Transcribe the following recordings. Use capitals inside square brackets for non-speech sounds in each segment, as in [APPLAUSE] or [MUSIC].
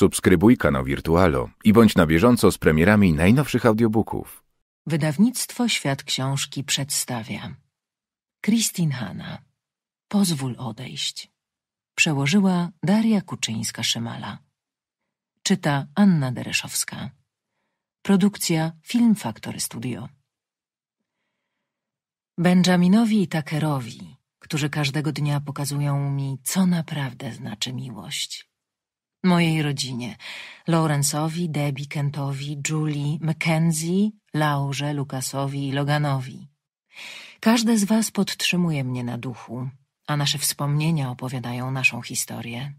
Subskrybuj kanał Wirtualo i bądź na bieżąco z premierami najnowszych audiobooków. Wydawnictwo Świat Książki przedstawia Christine Hanna Pozwól odejść Przełożyła Daria Kuczyńska-Szymala Czyta Anna Dereszowska Produkcja Film Factory Studio Benjaminowi i Takerowi, którzy każdego dnia pokazują mi, co naprawdę znaczy miłość Mojej rodzinie. Lawrence'owi, Debbie Kentowi, Julie, Mackenzie, Laurze, Lukasowi i Loganowi. Każde z was podtrzymuje mnie na duchu, a nasze wspomnienia opowiadają naszą historię.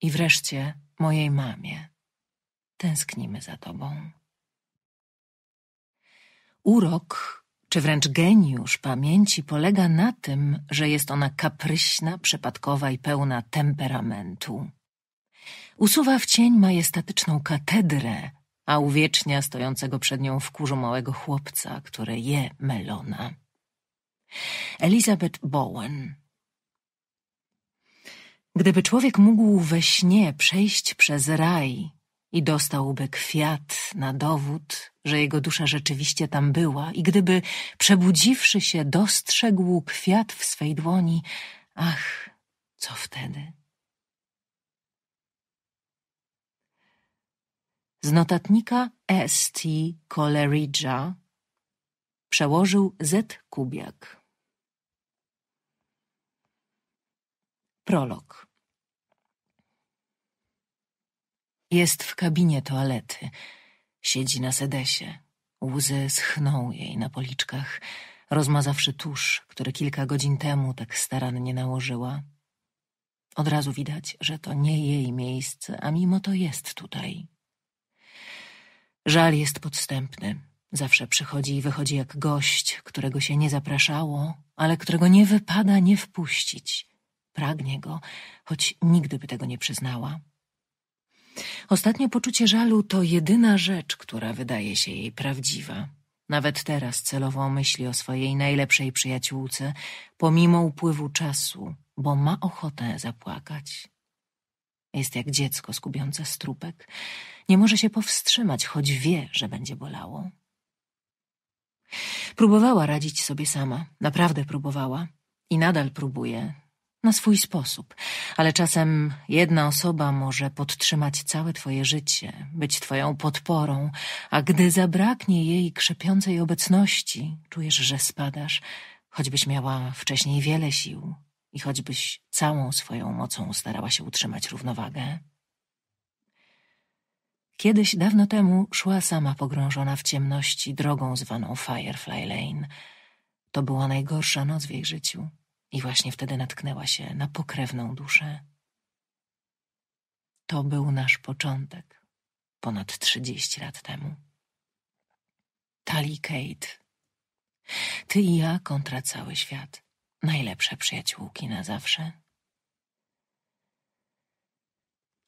I wreszcie mojej mamie. Tęsknimy za tobą. Urok, czy wręcz geniusz pamięci polega na tym, że jest ona kapryśna, przypadkowa i pełna temperamentu usuwa w cień majestatyczną katedrę, a uwiecznia stojącego przed nią w kurzu małego chłopca, który je melona. Elizabeth Bowen Gdyby człowiek mógł we śnie przejść przez raj i dostałby kwiat na dowód, że jego dusza rzeczywiście tam była, i gdyby przebudziwszy się dostrzegł kwiat w swej dłoni, ach, co wtedy? z notatnika S.T. Coleridge'a przełożył Z. Kubiak. Prolog Jest w kabinie toalety. Siedzi na sedesie. Łzy schną jej na policzkach, rozmazawszy tusz, który kilka godzin temu tak starannie nałożyła. Od razu widać, że to nie jej miejsce, a mimo to jest tutaj. Żal jest podstępny. Zawsze przychodzi i wychodzi jak gość, którego się nie zapraszało, ale którego nie wypada nie wpuścić. Pragnie go, choć nigdy by tego nie przyznała. Ostatnio poczucie żalu to jedyna rzecz, która wydaje się jej prawdziwa. Nawet teraz celowo myśli o swojej najlepszej przyjaciółce, pomimo upływu czasu, bo ma ochotę zapłakać. Jest jak dziecko skubiące strupek. Nie może się powstrzymać, choć wie, że będzie bolało. Próbowała radzić sobie sama, naprawdę próbowała i nadal próbuje, na swój sposób, ale czasem jedna osoba może podtrzymać całe twoje życie, być twoją podporą, a gdy zabraknie jej krzepiącej obecności, czujesz, że spadasz, choćbyś miała wcześniej wiele sił i choćbyś całą swoją mocą starała się utrzymać równowagę. Kiedyś dawno temu szła sama pogrążona w ciemności drogą zwaną Firefly Lane. To była najgorsza noc w jej życiu i właśnie wtedy natknęła się na pokrewną duszę. To był nasz początek ponad trzydzieści lat temu. Tali Kate, ty i ja kontra cały świat najlepsze przyjaciółki na zawsze.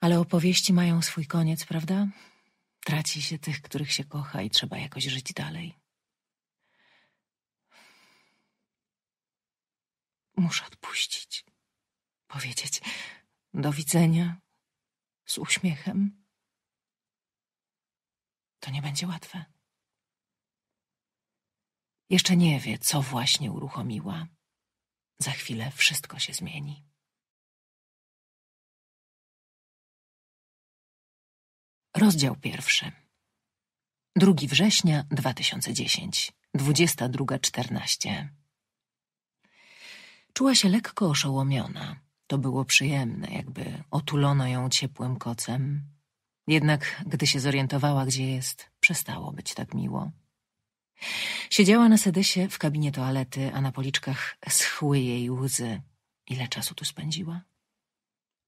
Ale opowieści mają swój koniec, prawda? Traci się tych, których się kocha i trzeba jakoś żyć dalej. Muszę odpuścić, powiedzieć do widzenia z uśmiechem. To nie będzie łatwe. Jeszcze nie wie, co właśnie uruchomiła za chwilę wszystko się zmieni. Rozdział pierwszy. 2 września 2010, 22.14. Czuła się lekko oszołomiona. To było przyjemne, jakby otulono ją ciepłym kocem. Jednak gdy się zorientowała, gdzie jest, przestało być tak miło. Siedziała na sedesie w kabinie toalety, a na policzkach schły jej łzy. Ile czasu tu spędziła?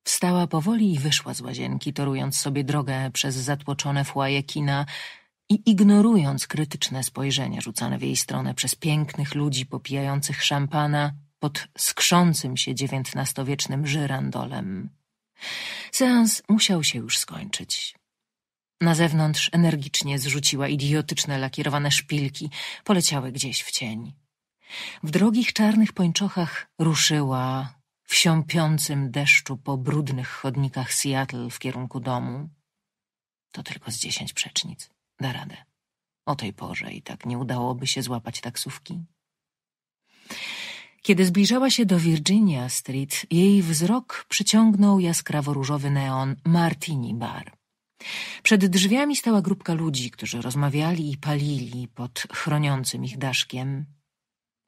Wstała powoli i wyszła z łazienki, torując sobie drogę przez zatłoczone fuaje kina i ignorując krytyczne spojrzenia rzucane w jej stronę przez pięknych ludzi popijających szampana pod skrzącym się XIX-wiecznym żyrandolem. Seans musiał się już skończyć. Na zewnątrz energicznie zrzuciła idiotyczne lakierowane szpilki, poleciały gdzieś w cień. W drogich czarnych pończochach ruszyła w siąpiącym deszczu po brudnych chodnikach Seattle w kierunku domu. To tylko z dziesięć przecznic. Da radę. O tej porze i tak nie udałoby się złapać taksówki. Kiedy zbliżała się do Virginia Street, jej wzrok przyciągnął jaskrawo-różowy neon Martini Bar. Przed drzwiami stała grupka ludzi, którzy rozmawiali i palili pod chroniącym ich daszkiem.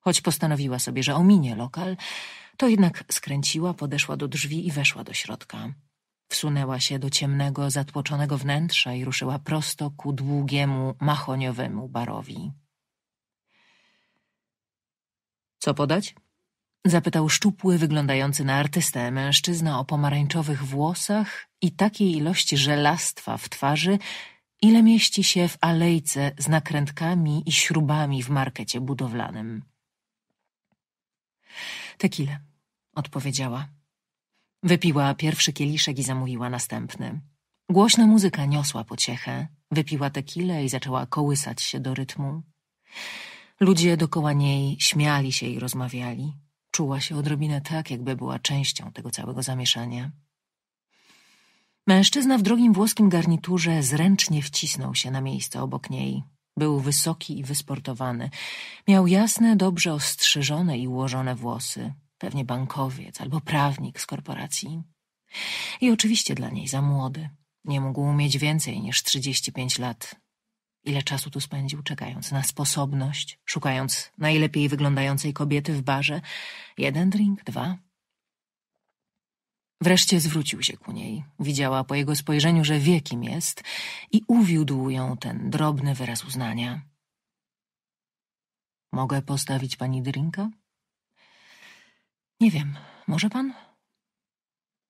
Choć postanowiła sobie, że ominie lokal, to jednak skręciła, podeszła do drzwi i weszła do środka. Wsunęła się do ciemnego, zatłoczonego wnętrza i ruszyła prosto ku długiemu, machoniowemu barowi. Co podać? Zapytał szczupły, wyglądający na artystę mężczyzna o pomarańczowych włosach i takiej ilości żelastwa w twarzy, ile mieści się w alejce z nakrętkami i śrubami w markecie budowlanym. Tekile, odpowiedziała. Wypiła pierwszy kieliszek i zamówiła następny. Głośna muzyka niosła pociechę. Wypiła tekile i zaczęła kołysać się do rytmu. Ludzie dokoła niej śmiali się i rozmawiali. Czuła się odrobinę tak, jakby była częścią tego całego zamieszania. Mężczyzna w drogim włoskim garniturze zręcznie wcisnął się na miejsce obok niej. Był wysoki i wysportowany. Miał jasne, dobrze ostrzyżone i ułożone włosy. Pewnie bankowiec albo prawnik z korporacji. I oczywiście dla niej za młody. Nie mógł mieć więcej niż 35 lat. Ile czasu tu spędził, czekając na sposobność, szukając najlepiej wyglądającej kobiety w barze? Jeden drink, dwa? Wreszcie zwrócił się ku niej. Widziała po jego spojrzeniu, że wie, kim jest i uwiódł ją ten drobny wyraz uznania. Mogę postawić pani drinka? Nie wiem. Może pan?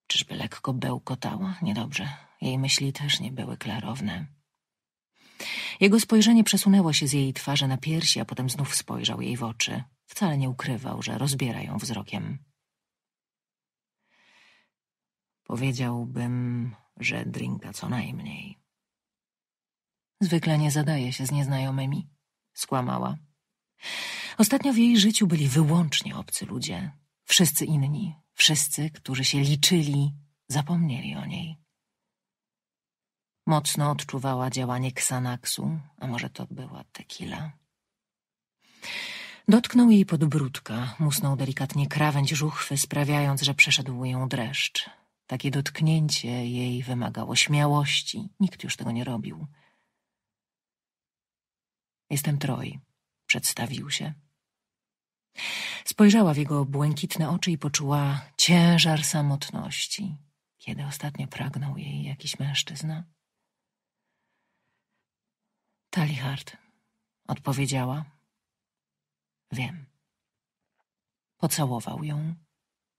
Czyżby lekko bełkotała? Niedobrze. Jej myśli też nie były klarowne. Jego spojrzenie przesunęło się z jej twarzy na piersi, a potem znów spojrzał jej w oczy. Wcale nie ukrywał, że rozbiera ją wzrokiem. Powiedziałbym, że drinka co najmniej. Zwykle nie zadaje się z nieznajomymi, skłamała. Ostatnio w jej życiu byli wyłącznie obcy ludzie. Wszyscy inni, wszyscy, którzy się liczyli, zapomnieli o niej. Mocno odczuwała działanie ksanaksu, a może to była tekila. Dotknął jej podbródka, musnął delikatnie krawędź żuchwy, sprawiając, że przeszedł ją dreszcz. Takie dotknięcie jej wymagało śmiałości. Nikt już tego nie robił. Jestem Troj. przedstawił się. Spojrzała w jego błękitne oczy i poczuła ciężar samotności, kiedy ostatnio pragnął jej jakiś mężczyzna. Talihard, odpowiedziała. Wiem. Pocałował ją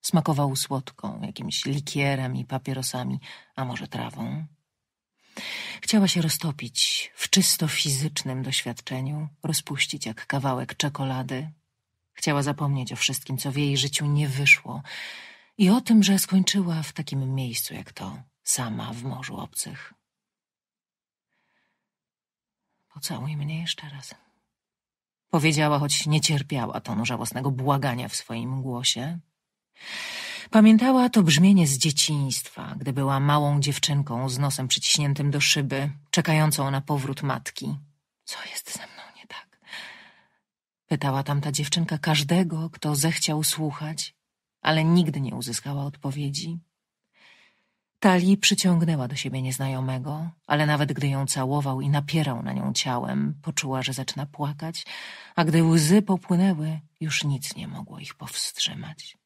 Smakował słodką, jakimś likierem i papierosami, a może trawą. Chciała się roztopić w czysto fizycznym doświadczeniu, rozpuścić jak kawałek czekolady. Chciała zapomnieć o wszystkim, co w jej życiu nie wyszło i o tym, że skończyła w takim miejscu jak to, sama w Morzu Obcych. Pocałuj mnie jeszcze raz. Powiedziała, choć nie cierpiała tonu żałosnego błagania w swoim głosie, Pamiętała to brzmienie z dzieciństwa, gdy była małą dziewczynką z nosem przyciśniętym do szyby, czekającą na powrót matki. Co jest ze mną nie tak? Pytała tamta dziewczynka każdego, kto zechciał słuchać, ale nigdy nie uzyskała odpowiedzi. Tali przyciągnęła do siebie nieznajomego, ale nawet gdy ją całował i napierał na nią ciałem, poczuła, że zaczyna płakać, a gdy łzy popłynęły, już nic nie mogło ich powstrzymać.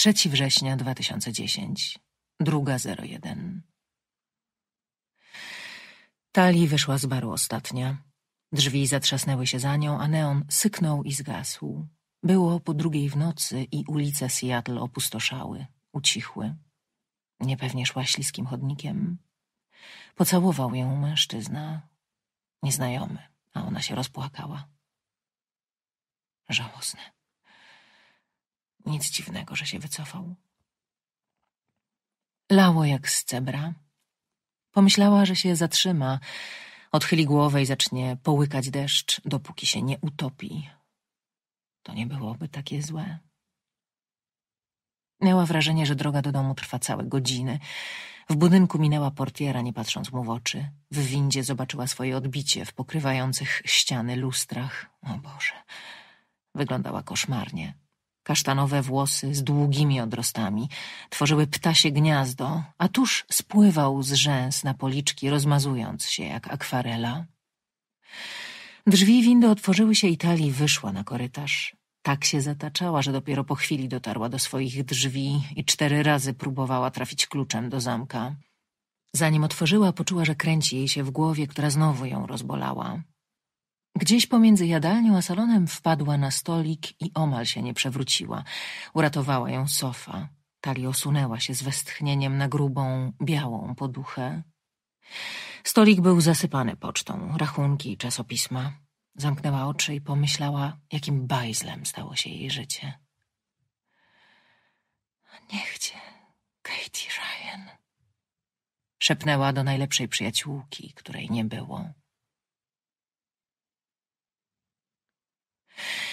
3 września 2010, 2.01. Tali wyszła z baru ostatnia. Drzwi zatrzasnęły się za nią, a neon syknął i zgasł. Było po drugiej w nocy i ulice Seattle opustoszały, ucichły. Niepewnie szła śliskim chodnikiem. Pocałował ją mężczyzna, nieznajomy, a ona się rozpłakała. Żałosne. Nic dziwnego, że się wycofał. Lało jak z cebra. Pomyślała, że się zatrzyma, odchyli głowę i zacznie połykać deszcz, dopóki się nie utopi. To nie byłoby takie złe. Miała wrażenie, że droga do domu trwa całe godziny. W budynku minęła portiera, nie patrząc mu w oczy. W windzie zobaczyła swoje odbicie w pokrywających ściany lustrach. O Boże, wyglądała koszmarnie. Kasztanowe włosy z długimi odrostami tworzyły ptasie gniazdo, a tuż spływał z rzęs na policzki, rozmazując się jak akwarela. Drzwi windy otworzyły się i Tali wyszła na korytarz. Tak się zataczała, że dopiero po chwili dotarła do swoich drzwi i cztery razy próbowała trafić kluczem do zamka. Zanim otworzyła, poczuła, że kręci jej się w głowie, która znowu ją rozbolała. Gdzieś pomiędzy jadalnią a salonem wpadła na stolik i omal się nie przewróciła. Uratowała ją sofa. Tali osunęła się z westchnieniem na grubą, białą poduchę. Stolik był zasypany pocztą, rachunki i czasopisma. Zamknęła oczy i pomyślała, jakim bajzlem stało się jej życie. Niech cię, Katie Ryan, szepnęła do najlepszej przyjaciółki, której nie było.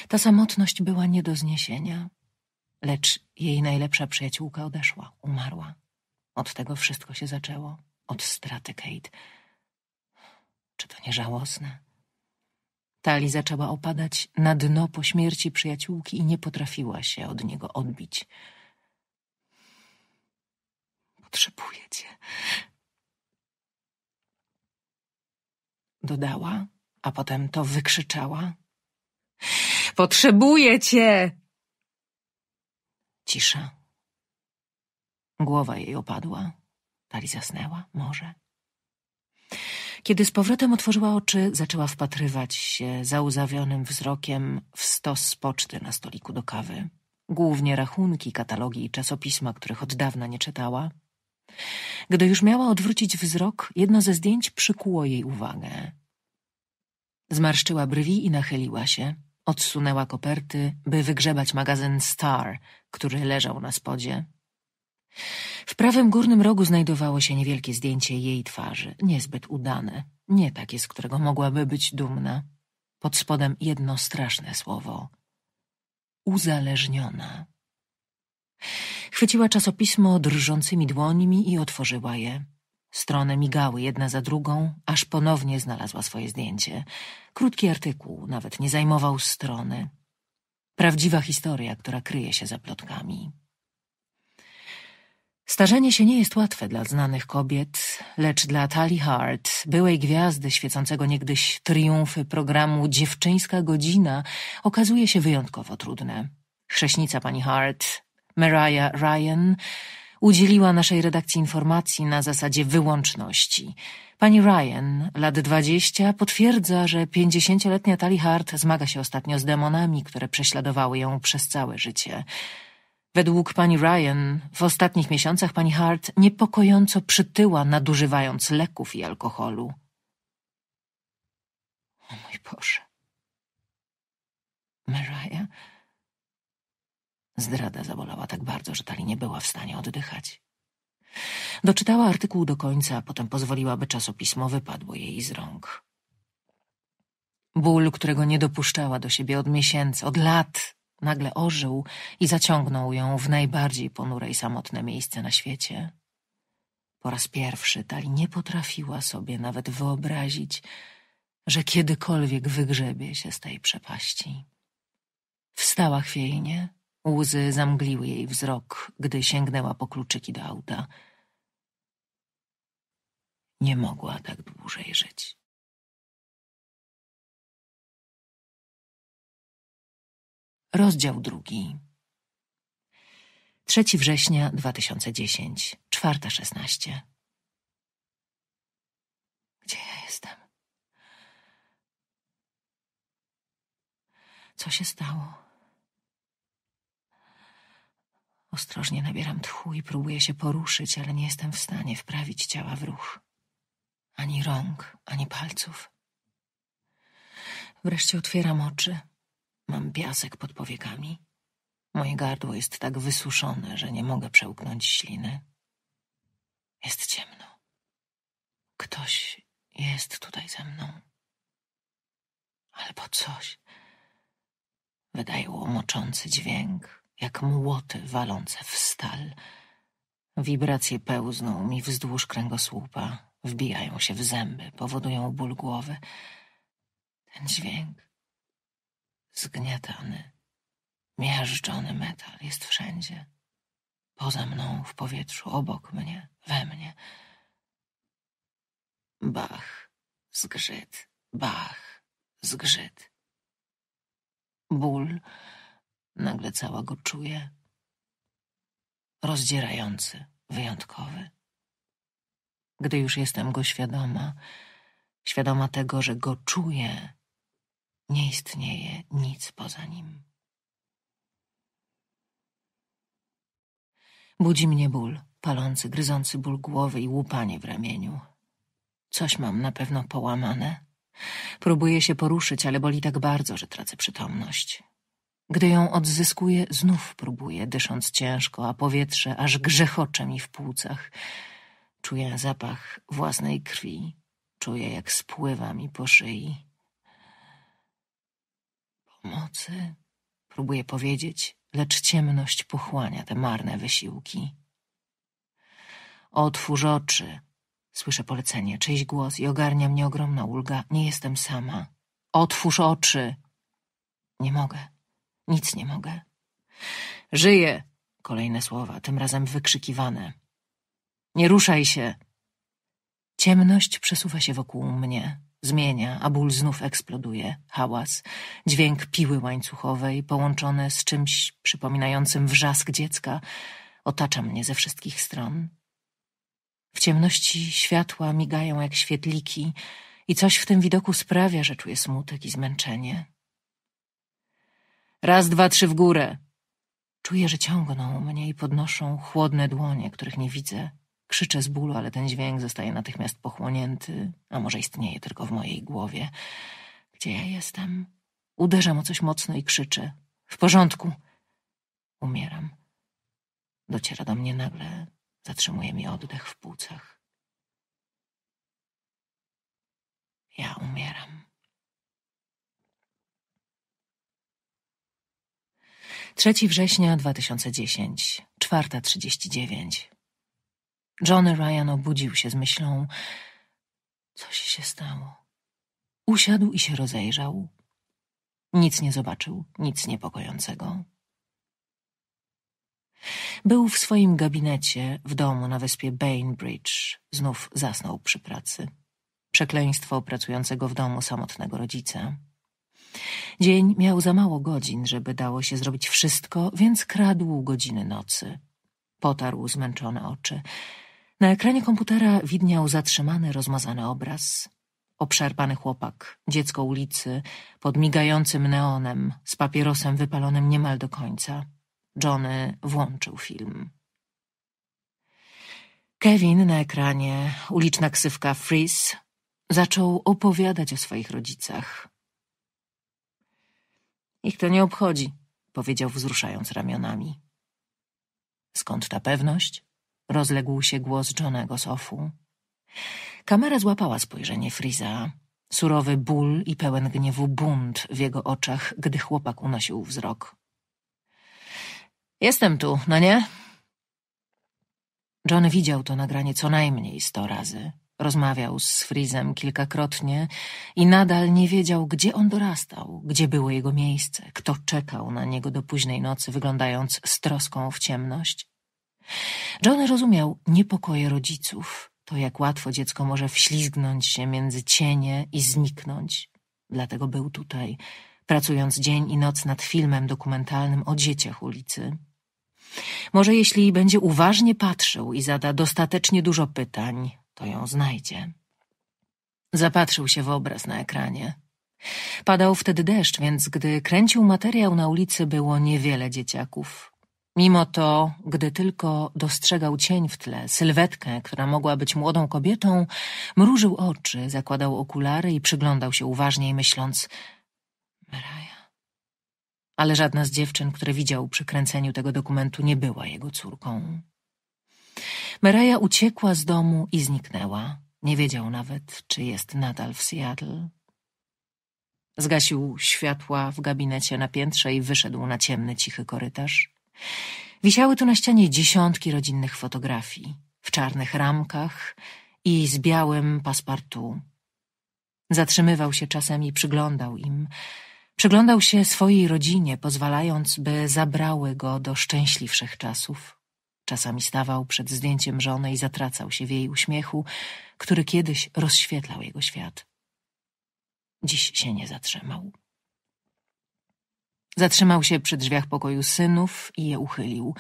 Ta samotność była nie do zniesienia, lecz jej najlepsza przyjaciółka odeszła, umarła. Od tego wszystko się zaczęło, od straty Kate. Czy to nie żałosne? Tali zaczęła opadać na dno po śmierci przyjaciółki i nie potrafiła się od niego odbić. Potrzebuję cię. Dodała, a potem to wykrzyczała, Potrzebuję cię! Cisza. Głowa jej opadła. Tali zasnęła, może. Kiedy z powrotem otworzyła oczy, zaczęła wpatrywać się zauzawionym wzrokiem w stos poczty na stoliku do kawy. Głównie rachunki, katalogi i czasopisma, których od dawna nie czytała. Gdy już miała odwrócić wzrok, jedno ze zdjęć przykuło jej uwagę. Zmarszczyła brwi i nachyliła się. Odsunęła koperty, by wygrzebać magazyn Star, który leżał na spodzie. W prawym górnym rogu znajdowało się niewielkie zdjęcie jej twarzy, niezbyt udane, nie takie, z którego mogłaby być dumna. Pod spodem jedno straszne słowo uzależniona. Chwyciła czasopismo drżącymi dłońmi i otworzyła je. Strony migały jedna za drugą, aż ponownie znalazła swoje zdjęcie. Krótki artykuł, nawet nie zajmował strony. Prawdziwa historia, która kryje się za plotkami. Starzenie się nie jest łatwe dla znanych kobiet, lecz dla Tali Hart, byłej gwiazdy świecącego niegdyś triumfy programu Dziewczyńska Godzina, okazuje się wyjątkowo trudne. Chrześnica pani Hart, Mariah Ryan, udzieliła naszej redakcji informacji na zasadzie wyłączności. Pani Ryan, lat 20, potwierdza, że 50-letnia Tali Hart zmaga się ostatnio z demonami, które prześladowały ją przez całe życie. Według pani Ryan w ostatnich miesiącach pani Hart niepokojąco przytyła, nadużywając leków i alkoholu. O mój Boże. Mariah... Zdrada zabolała tak bardzo, że Tali nie była w stanie oddychać. Doczytała artykuł do końca, a potem pozwoliła, by czasopismo wypadło jej z rąk. Ból, którego nie dopuszczała do siebie od miesięcy, od lat, nagle ożył i zaciągnął ją w najbardziej ponure i samotne miejsce na świecie. Po raz pierwszy Tali nie potrafiła sobie nawet wyobrazić, że kiedykolwiek wygrzebie się z tej przepaści. Wstała chwiejnie, Łzy zamgliły jej wzrok, gdy sięgnęła po kluczyki do auta. Nie mogła tak dłużej żyć. Rozdział drugi. 3 września 2010, czwarta szesnaście. Gdzie ja jestem? Co się stało? Ostrożnie nabieram tchu i próbuję się poruszyć, ale nie jestem w stanie wprawić ciała w ruch. Ani rąk, ani palców. Wreszcie otwieram oczy. Mam piasek pod powiekami. Moje gardło jest tak wysuszone, że nie mogę przełknąć śliny. Jest ciemno. Ktoś jest tutaj ze mną. Albo coś. Wydaje łomoczący dźwięk, jak młoty walące w stal. Wibracje pełzną mi wzdłuż kręgosłupa, wbijają się w zęby, powodują ból głowy. Ten dźwięk, zgniatany, miażdżony metal jest wszędzie. Poza mną, w powietrzu, obok mnie, we mnie. Bach, zgrzyt, bach, zgrzyt. Ból Nagle cała go czuje. Rozdzierający, wyjątkowy. Gdy już jestem go świadoma, świadoma tego, że go czuję, nie istnieje nic poza nim. Budzi mnie ból, palący, gryzący ból głowy i łupanie w ramieniu. Coś mam na pewno połamane. Próbuję się poruszyć, ale boli tak bardzo, że tracę przytomność. Gdy ją odzyskuję, znów próbuję, dysząc ciężko, a powietrze aż grzechocze mi w płucach. Czuję zapach własnej krwi. Czuję, jak spływa mi po szyi. Pomocy? Próbuję powiedzieć, lecz ciemność pochłania te marne wysiłki. Otwórz oczy. Słyszę polecenie, czyjś głos i ogarnia mnie ogromna ulga. Nie jestem sama. Otwórz oczy. Nie mogę. Nic nie mogę. Żyję! Kolejne słowa, tym razem wykrzykiwane. Nie ruszaj się! Ciemność przesuwa się wokół mnie, zmienia, a ból znów eksploduje. Hałas, dźwięk piły łańcuchowej, połączony z czymś przypominającym wrzask dziecka, otacza mnie ze wszystkich stron. W ciemności światła migają jak świetliki i coś w tym widoku sprawia, że czuję smutek i zmęczenie. Raz, dwa, trzy w górę. Czuję, że ciągną mnie i podnoszą chłodne dłonie, których nie widzę. Krzyczę z bólu, ale ten dźwięk zostaje natychmiast pochłonięty, a może istnieje tylko w mojej głowie. Gdzie ja jestem? Uderzam o coś mocno i krzyczę. W porządku. Umieram. Dociera do mnie nagle, zatrzymuje mi oddech w płucach. Ja umieram. 3 września 2010, 4.39. John Ryan obudził się z myślą, coś się stało. Usiadł i się rozejrzał. Nic nie zobaczył, nic niepokojącego. Był w swoim gabinecie w domu na wyspie Bainbridge. Znów zasnął przy pracy. Przekleństwo pracującego w domu samotnego rodzica. Dzień miał za mało godzin, żeby dało się zrobić wszystko, więc kradł godziny nocy. Potarł zmęczone oczy. Na ekranie komputera widniał zatrzymany, rozmazany obraz. Obszarpany chłopak, dziecko ulicy, pod migającym neonem, z papierosem wypalonym niemal do końca. Johnny włączył film. Kevin na ekranie, uliczna ksywka Freeze, zaczął opowiadać o swoich rodzicach. Ich to nie obchodzi, powiedział wzruszając ramionami. Skąd ta pewność? Rozległ się głos Johnego Sofu. Kamera złapała spojrzenie Friza. Surowy ból i pełen gniewu bunt w jego oczach, gdy chłopak unosił wzrok. Jestem tu, no nie? John widział to nagranie co najmniej sto razy. Rozmawiał z Frizem kilkakrotnie i nadal nie wiedział, gdzie on dorastał, gdzie było jego miejsce, kto czekał na niego do późnej nocy, wyglądając z troską w ciemność. John rozumiał niepokoje rodziców, to jak łatwo dziecko może wślizgnąć się między cienie i zniknąć. Dlatego był tutaj, pracując dzień i noc nad filmem dokumentalnym o dzieciach ulicy. Może jeśli będzie uważnie patrzył i zada dostatecznie dużo pytań, to ją znajdzie. Zapatrzył się w obraz na ekranie. Padał wtedy deszcz, więc gdy kręcił materiał na ulicy było niewiele dzieciaków. Mimo to, gdy tylko dostrzegał cień w tle, sylwetkę, która mogła być młodą kobietą, mrużył oczy, zakładał okulary i przyglądał się uważniej, myśląc Meraja. Ale żadna z dziewczyn, które widział przy kręceniu tego dokumentu, nie była jego córką. Meraja uciekła z domu i zniknęła. Nie wiedział nawet, czy jest nadal w Seattle. Zgasił światła w gabinecie na piętrze i wyszedł na ciemny, cichy korytarz. Wisiały tu na ścianie dziesiątki rodzinnych fotografii w czarnych ramkach i z białym paspartu. Zatrzymywał się czasem i przyglądał im. Przyglądał się swojej rodzinie, pozwalając, by zabrały go do szczęśliwszych czasów. Czasami stawał przed zdjęciem żony i zatracał się w jej uśmiechu, który kiedyś rozświetlał jego świat. Dziś się nie zatrzymał. Zatrzymał się przy drzwiach pokoju synów i je uchylił.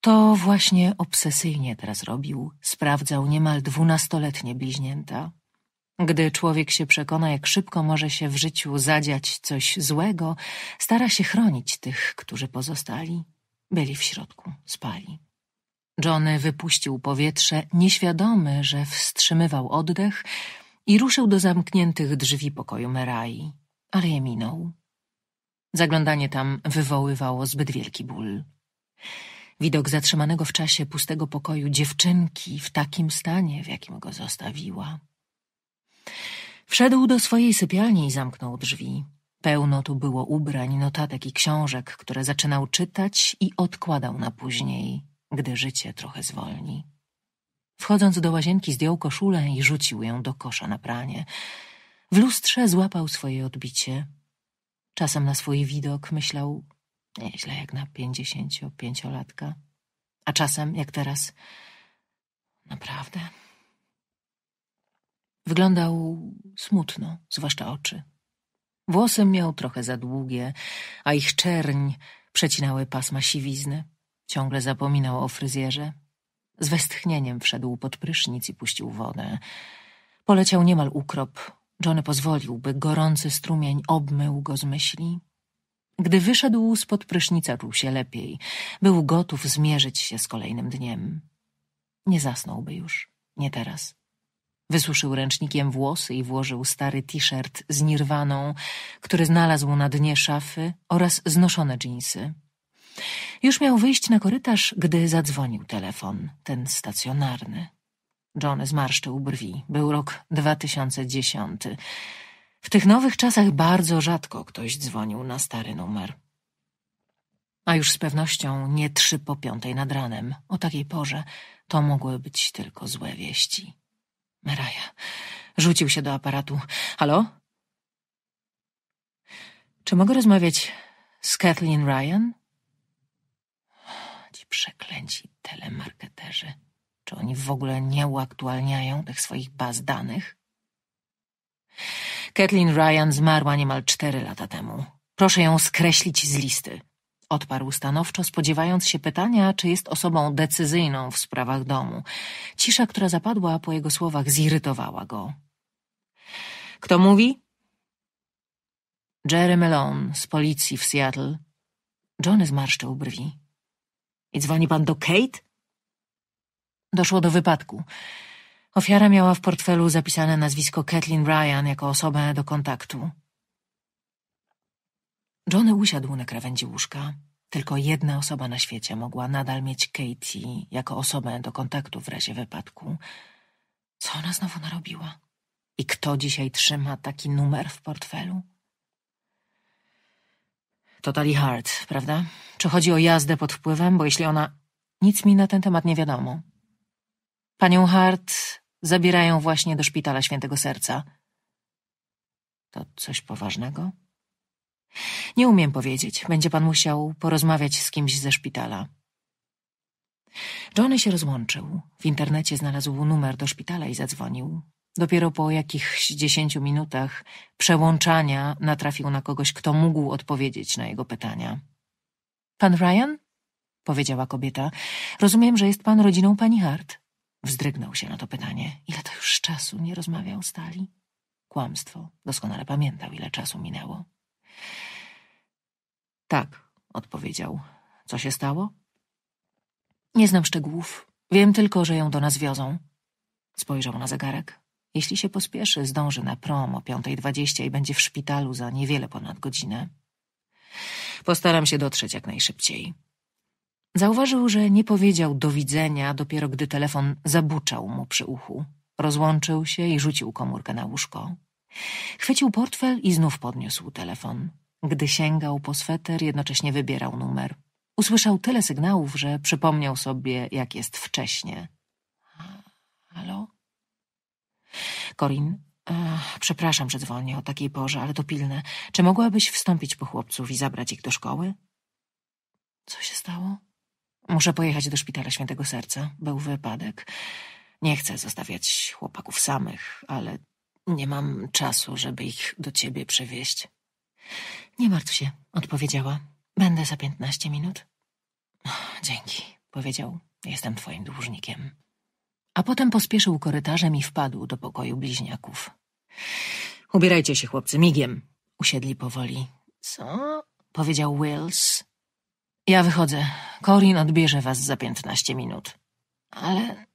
To właśnie obsesyjnie teraz robił. Sprawdzał niemal dwunastoletnie bliźnięta. Gdy człowiek się przekona, jak szybko może się w życiu zadziać coś złego, stara się chronić tych, którzy pozostali. Byli w środku, spali. Johnny wypuścił powietrze, nieświadomy, że wstrzymywał oddech i ruszył do zamkniętych drzwi pokoju Merai, ale je minął. Zaglądanie tam wywoływało zbyt wielki ból. Widok zatrzymanego w czasie pustego pokoju dziewczynki w takim stanie, w jakim go zostawiła. Wszedł do swojej sypialni i zamknął drzwi. Pełno tu było ubrań, notatek i książek, które zaczynał czytać i odkładał na później, gdy życie trochę zwolni. Wchodząc do łazienki zdjął koszulę i rzucił ją do kosza na pranie. W lustrze złapał swoje odbicie. Czasem na swój widok myślał nieźle jak na pięćdziesięciopięciolatka, a czasem jak teraz naprawdę. Wyglądał smutno, zwłaszcza oczy. Włosy miał trochę za długie, a ich czerń przecinały pasma siwizny. Ciągle zapominał o fryzjerze. Z westchnieniem wszedł pod prysznic i puścił wodę. Poleciał niemal ukrop. Johnny pozwolił, by gorący strumień obmył go z myśli. Gdy wyszedł spod prysznica, czuł się lepiej. Był gotów zmierzyć się z kolejnym dniem. Nie zasnąłby już, nie teraz. Wysuszył ręcznikiem włosy i włożył stary t-shirt z nirwaną, który znalazł na dnie szafy oraz znoszone dżinsy. Już miał wyjść na korytarz, gdy zadzwonił telefon, ten stacjonarny. John zmarszczył brwi. Był rok 2010. W tych nowych czasach bardzo rzadko ktoś dzwonił na stary numer. A już z pewnością nie trzy po piątej nad ranem. O takiej porze to mogły być tylko złe wieści. Meraja. Rzucił się do aparatu. Halo? Czy mogę rozmawiać z Kathleen Ryan? Ci przeklęci telemarketerzy. Czy oni w ogóle nie uaktualniają tych swoich baz danych? Kathleen Ryan zmarła niemal cztery lata temu. Proszę ją skreślić z listy odparł stanowczo, spodziewając się pytania, czy jest osobą decyzyjną w sprawach domu. Cisza, która zapadła po jego słowach, zirytowała go. Kto mówi? Jerry Melon z policji w Seattle. Johnny zmarszczył brwi. I dzwoni pan do Kate? Doszło do wypadku. Ofiara miała w portfelu zapisane nazwisko Kathleen Ryan jako osobę do kontaktu. Johnny usiadł na krawędzi łóżka. Tylko jedna osoba na świecie mogła nadal mieć Katie jako osobę do kontaktu w razie wypadku. Co ona znowu narobiła? I kto dzisiaj trzyma taki numer w portfelu? Totally hard, prawda? Czy chodzi o jazdę pod wpływem? Bo jeśli ona... Nic mi na ten temat nie wiadomo. Panią Hart zabierają właśnie do szpitala Świętego Serca. To coś poważnego? Nie umiem powiedzieć. Będzie pan musiał porozmawiać z kimś ze szpitala. Johnny się rozłączył. W internecie znalazł numer do szpitala i zadzwonił. Dopiero po jakichś dziesięciu minutach przełączania natrafił na kogoś, kto mógł odpowiedzieć na jego pytania. Pan Ryan? powiedziała kobieta. Rozumiem, że jest pan rodziną pani Hart. Wzdrygnął się na to pytanie. Ile to już czasu nie rozmawiał z Tali? Kłamstwo. Doskonale pamiętał, ile czasu minęło. Tak, odpowiedział. Co się stało? Nie znam szczegółów. Wiem tylko, że ją do nas wiozą. Spojrzał na zegarek. Jeśli się pospieszy, zdąży na prom o 5.20 i będzie w szpitalu za niewiele ponad godzinę. Postaram się dotrzeć jak najszybciej. Zauważył, że nie powiedział do widzenia, dopiero gdy telefon zabuczał mu przy uchu. Rozłączył się i rzucił komórkę na łóżko. Chwycił portfel i znów podniósł telefon. Gdy sięgał po sweter, jednocześnie wybierał numer. Usłyszał tyle sygnałów, że przypomniał sobie, jak jest wcześnie. Halo? Korin, przepraszam, że dzwonię o takiej porze, ale to pilne. Czy mogłabyś wstąpić po chłopców i zabrać ich do szkoły? Co się stało? Muszę pojechać do szpitala Świętego Serca. Był wypadek. Nie chcę zostawiać chłopaków samych, ale nie mam czasu, żeby ich do ciebie przywieźć. Nie martw się, odpowiedziała. Będę za piętnaście minut. Dzięki, powiedział. Jestem twoim dłużnikiem. A potem pospieszył korytarzem i wpadł do pokoju bliźniaków. Ubierajcie się, chłopcy, migiem. Usiedli powoli. Co? powiedział Wills. Ja wychodzę. Corin odbierze was za piętnaście minut. Ale.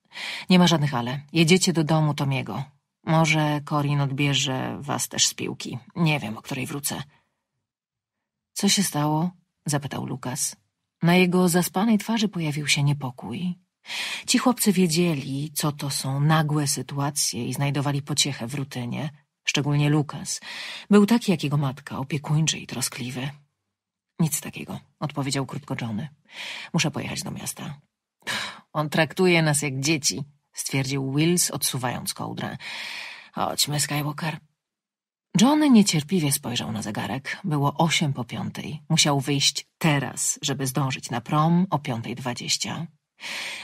Nie ma żadnych ale. Jedziecie do domu Tomiego. Może Corin odbierze was też z piłki. Nie wiem, o której wrócę. Co się stało? zapytał Lukas. Na jego zaspanej twarzy pojawił się niepokój. Ci chłopcy wiedzieli, co to są nagłe sytuacje i znajdowali pociechę w rutynie, szczególnie Lukas. Był taki jak jego matka, opiekuńczy i troskliwy. Nic takiego, odpowiedział krótko Johnny. Muszę pojechać do miasta. On traktuje nas jak dzieci, stwierdził Wills, odsuwając kołdrę. Chodźmy, Skywalker. John niecierpliwie spojrzał na zegarek. Było osiem po piątej. Musiał wyjść teraz, żeby zdążyć na prom o piątej dwadzieścia.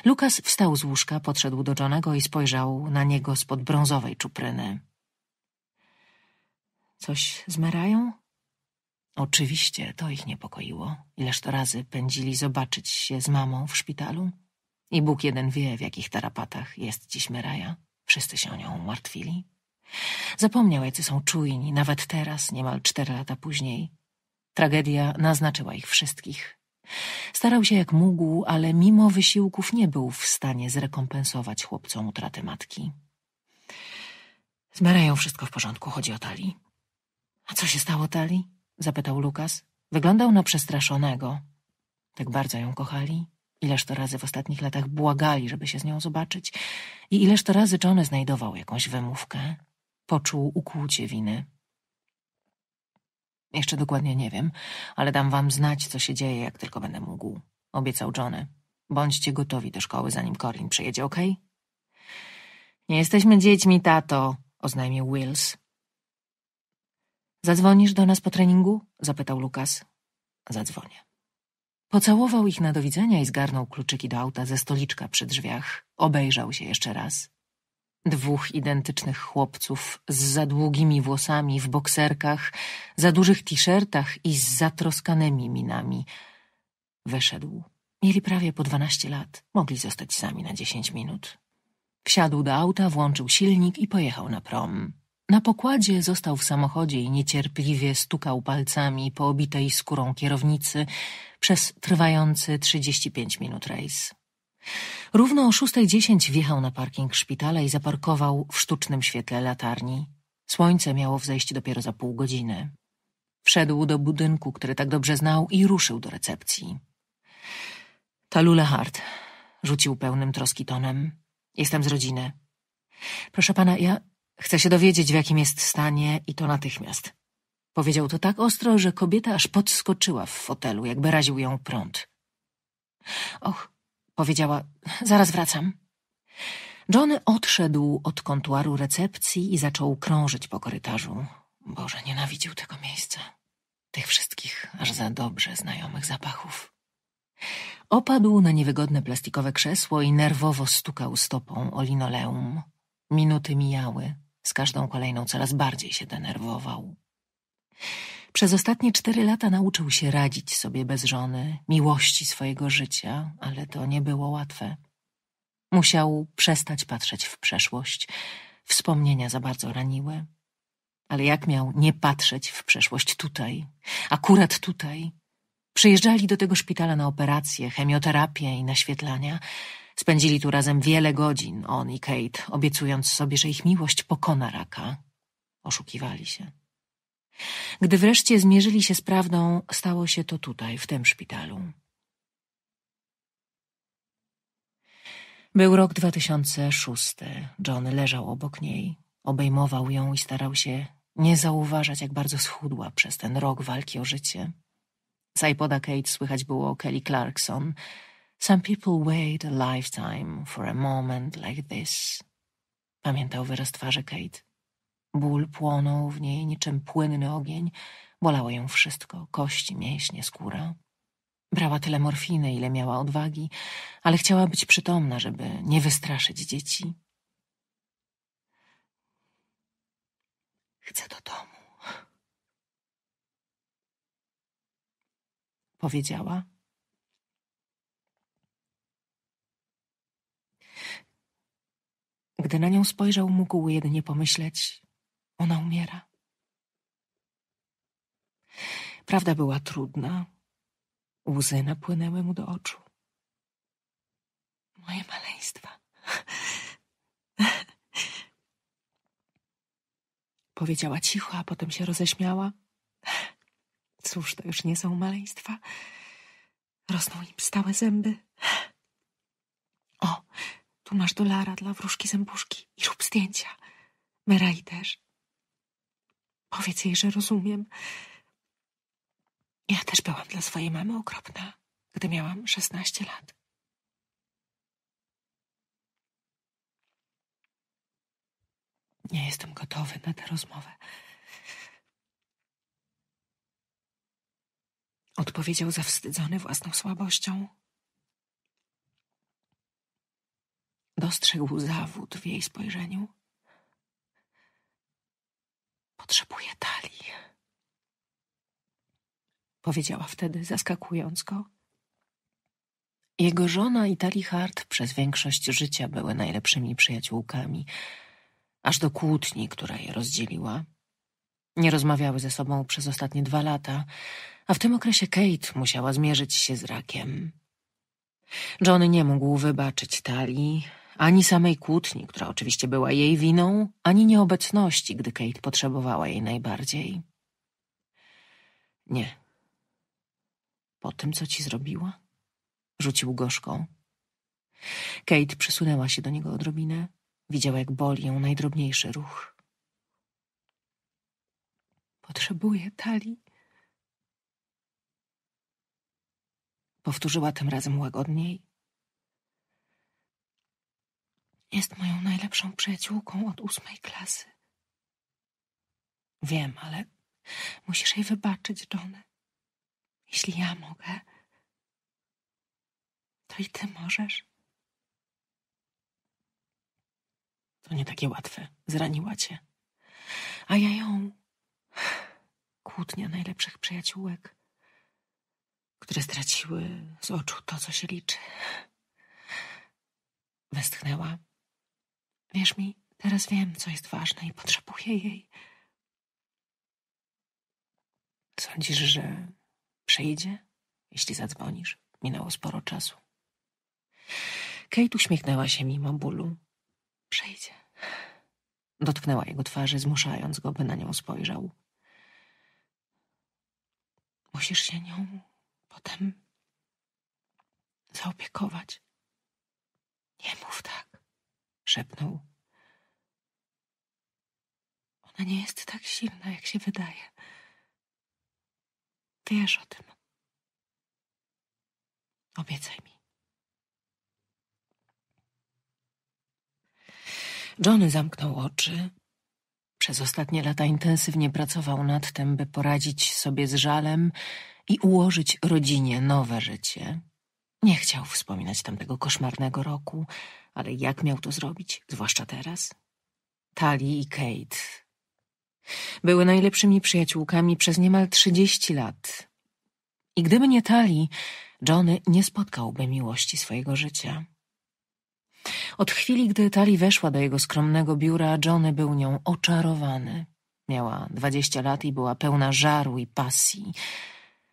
Lukas wstał z łóżka, podszedł do Johnego i spojrzał na niego spod brązowej czupryny. Coś zmerają? Oczywiście to ich niepokoiło. Ileż to razy pędzili zobaczyć się z mamą w szpitalu? I Bóg jeden wie, w jakich tarapatach jest dziś Meraja. Wszyscy się o nią martwili. Zapomniał, jacy są czujni, nawet teraz, niemal cztery lata później. Tragedia naznaczyła ich wszystkich. Starał się jak mógł, ale mimo wysiłków nie był w stanie zrekompensować chłopcom utraty matki. Z Merają wszystko w porządku, chodzi o Tali. A co się stało Tali? zapytał Lukas. Wyglądał na przestraszonego. Tak bardzo ją kochali. Ileż to razy w ostatnich latach błagali, żeby się z nią zobaczyć i ileż to razy Johnny znajdował jakąś wymówkę. Poczuł ukłucie winy. Jeszcze dokładnie nie wiem, ale dam wam znać, co się dzieje, jak tylko będę mógł. Obiecał Johnny. Bądźcie gotowi do szkoły, zanim Corin przyjedzie, ok? Nie jesteśmy dziećmi, tato, oznajmił Wills. Zadzwonisz do nas po treningu? zapytał Lukas. Zadzwonię. Pocałował ich na dowidzenia i zgarnął kluczyki do auta ze stoliczka przy drzwiach. Obejrzał się jeszcze raz. Dwóch identycznych chłopców z za długimi włosami w bokserkach, za dużych t-shirtach i z zatroskanymi minami. Wyszedł. Mieli prawie po dwanaście lat. Mogli zostać sami na dziesięć minut. Wsiadł do auta, włączył silnik i pojechał na prom. Na pokładzie został w samochodzie i niecierpliwie stukał palcami po obitej skórą kierownicy, przez trwający 35 minut rejs. Równo o 6.10 wjechał na parking szpitala i zaparkował w sztucznym świetle latarni. Słońce miało wzejść dopiero za pół godziny. Wszedł do budynku, który tak dobrze znał i ruszył do recepcji. Talule Hart, rzucił pełnym troski tonem. Jestem z rodziny. Proszę pana, ja chcę się dowiedzieć, w jakim jest stanie i to natychmiast. Powiedział to tak ostro, że kobieta aż podskoczyła w fotelu, jakby raził ją prąd. Och, powiedziała, zaraz wracam. Johnny odszedł od kontuaru recepcji i zaczął krążyć po korytarzu. Boże, nienawidził tego miejsca. Tych wszystkich aż za dobrze znajomych zapachów. Opadł na niewygodne plastikowe krzesło i nerwowo stukał stopą o linoleum. Minuty mijały. Z każdą kolejną coraz bardziej się denerwował. Przez ostatnie cztery lata nauczył się radzić sobie bez żony, miłości swojego życia, ale to nie było łatwe. Musiał przestać patrzeć w przeszłość. Wspomnienia za bardzo raniły. Ale jak miał nie patrzeć w przeszłość tutaj, akurat tutaj? Przyjeżdżali do tego szpitala na operacje, chemioterapię i naświetlania. Spędzili tu razem wiele godzin, on i Kate, obiecując sobie, że ich miłość pokona raka. Oszukiwali się. Gdy wreszcie zmierzyli się z prawdą, stało się to tutaj, w tym szpitalu. Był rok 2006. John leżał obok niej, obejmował ją i starał się nie zauważać, jak bardzo schudła przez ten rok walki o życie. Z Kate słychać było Kelly Clarkson. Some people wait a lifetime for a moment like this. Pamiętał wyraz twarzy Kate. Ból płonął w niej niczym płynny ogień, bolało ją wszystko, kości, mięśnie, skóra. Brała tyle morfiny, ile miała odwagi, ale chciała być przytomna, żeby nie wystraszyć dzieci. Chcę do domu. Powiedziała. Gdy na nią spojrzał, mógł jedynie pomyśleć: ona umiera. Prawda była trudna. Łzy napłynęły mu do oczu. Moje maleństwa. [LAUGHS] Powiedziała cicho, a potem się roześmiała. Cóż, to już nie są maleństwa. Rosną im stałe zęby. O, tu masz dolara dla wróżki zębuszki i rób zdjęcia. Merai też. Powiedz jej, że rozumiem. Ja też byłam dla swojej mamy okropna, gdy miałam szesnaście lat. Nie jestem gotowy na tę rozmowę. Odpowiedział zawstydzony własną słabością. Dostrzegł zawód w jej spojrzeniu. Potrzebuję talii. Powiedziała wtedy, zaskakując go. Jego żona i Tali Hart przez większość życia były najlepszymi przyjaciółkami, aż do kłótni, która je rozdzieliła. Nie rozmawiały ze sobą przez ostatnie dwa lata, a w tym okresie Kate musiała zmierzyć się z rakiem. John nie mógł wybaczyć Tali, ani samej kłótni, która oczywiście była jej winą, ani nieobecności, gdy Kate potrzebowała jej najbardziej. Nie. Po tym, co ci zrobiła? Rzucił gorzką. Kate przysunęła się do niego odrobinę. Widziała, jak boli ją najdrobniejszy ruch. Potrzebuję talii. Powtórzyła tym razem łagodniej. Jest moją najlepszą przyjaciółką od ósmej klasy. Wiem, ale musisz jej wybaczyć, Johnny. Jeśli ja mogę, to i ty możesz. To nie takie łatwe. Zraniła cię. A ja ją. Kłótnia najlepszych przyjaciółek, które straciły z oczu to, co się liczy. Westchnęła Wierz mi, teraz wiem, co jest ważne i potrzebuję jej. Sądzisz, że przyjdzie, jeśli zadzwonisz? Minęło sporo czasu. Kate uśmiechnęła się mimo bólu. Przyjdzie. Dotknęła jego twarzy, zmuszając go, by na nią spojrzał. Musisz się nią potem zaopiekować. Nie mów tak szepnął. Ona nie jest tak silna, jak się wydaje. Wiesz o tym. Obiecaj mi. Johnny zamknął oczy. Przez ostatnie lata intensywnie pracował nad tym, by poradzić sobie z żalem i ułożyć rodzinie nowe życie. Nie chciał wspominać tamtego koszmarnego roku, ale jak miał to zrobić, zwłaszcza teraz? Tali i Kate były najlepszymi przyjaciółkami przez niemal trzydzieści lat. I gdyby nie Tali, Johnny nie spotkałby miłości swojego życia. Od chwili, gdy Tali weszła do jego skromnego biura, Johnny był nią oczarowany. Miała dwadzieścia lat i była pełna żaru i pasji.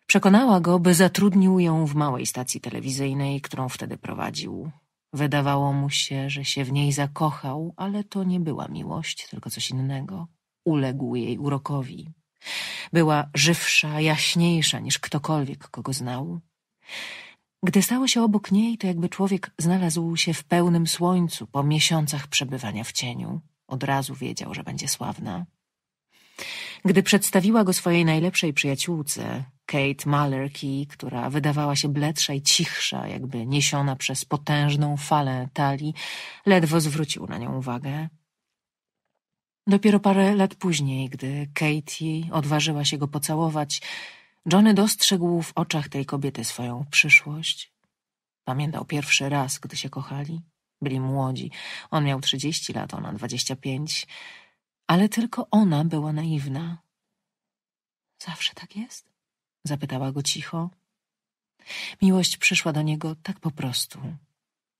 Przekonała go, by zatrudnił ją w małej stacji telewizyjnej, którą wtedy prowadził. Wydawało mu się, że się w niej zakochał, ale to nie była miłość, tylko coś innego. Uległ jej urokowi. Była żywsza, jaśniejsza niż ktokolwiek, kogo znał. Gdy stało się obok niej, to jakby człowiek znalazł się w pełnym słońcu po miesiącach przebywania w cieniu. Od razu wiedział, że będzie sławna. Gdy przedstawiła go swojej najlepszej przyjaciółce, Kate Malerki, która wydawała się bledsza i cichsza, jakby niesiona przez potężną falę talii, ledwo zwrócił na nią uwagę. Dopiero parę lat później, gdy Katie odważyła się go pocałować, Johnny dostrzegł w oczach tej kobiety swoją przyszłość. Pamiętał pierwszy raz, gdy się kochali. Byli młodzi. On miał trzydzieści lat, ona dwadzieścia pięć. Ale tylko ona była naiwna. Zawsze tak jest? Zapytała go cicho. Miłość przyszła do niego tak po prostu,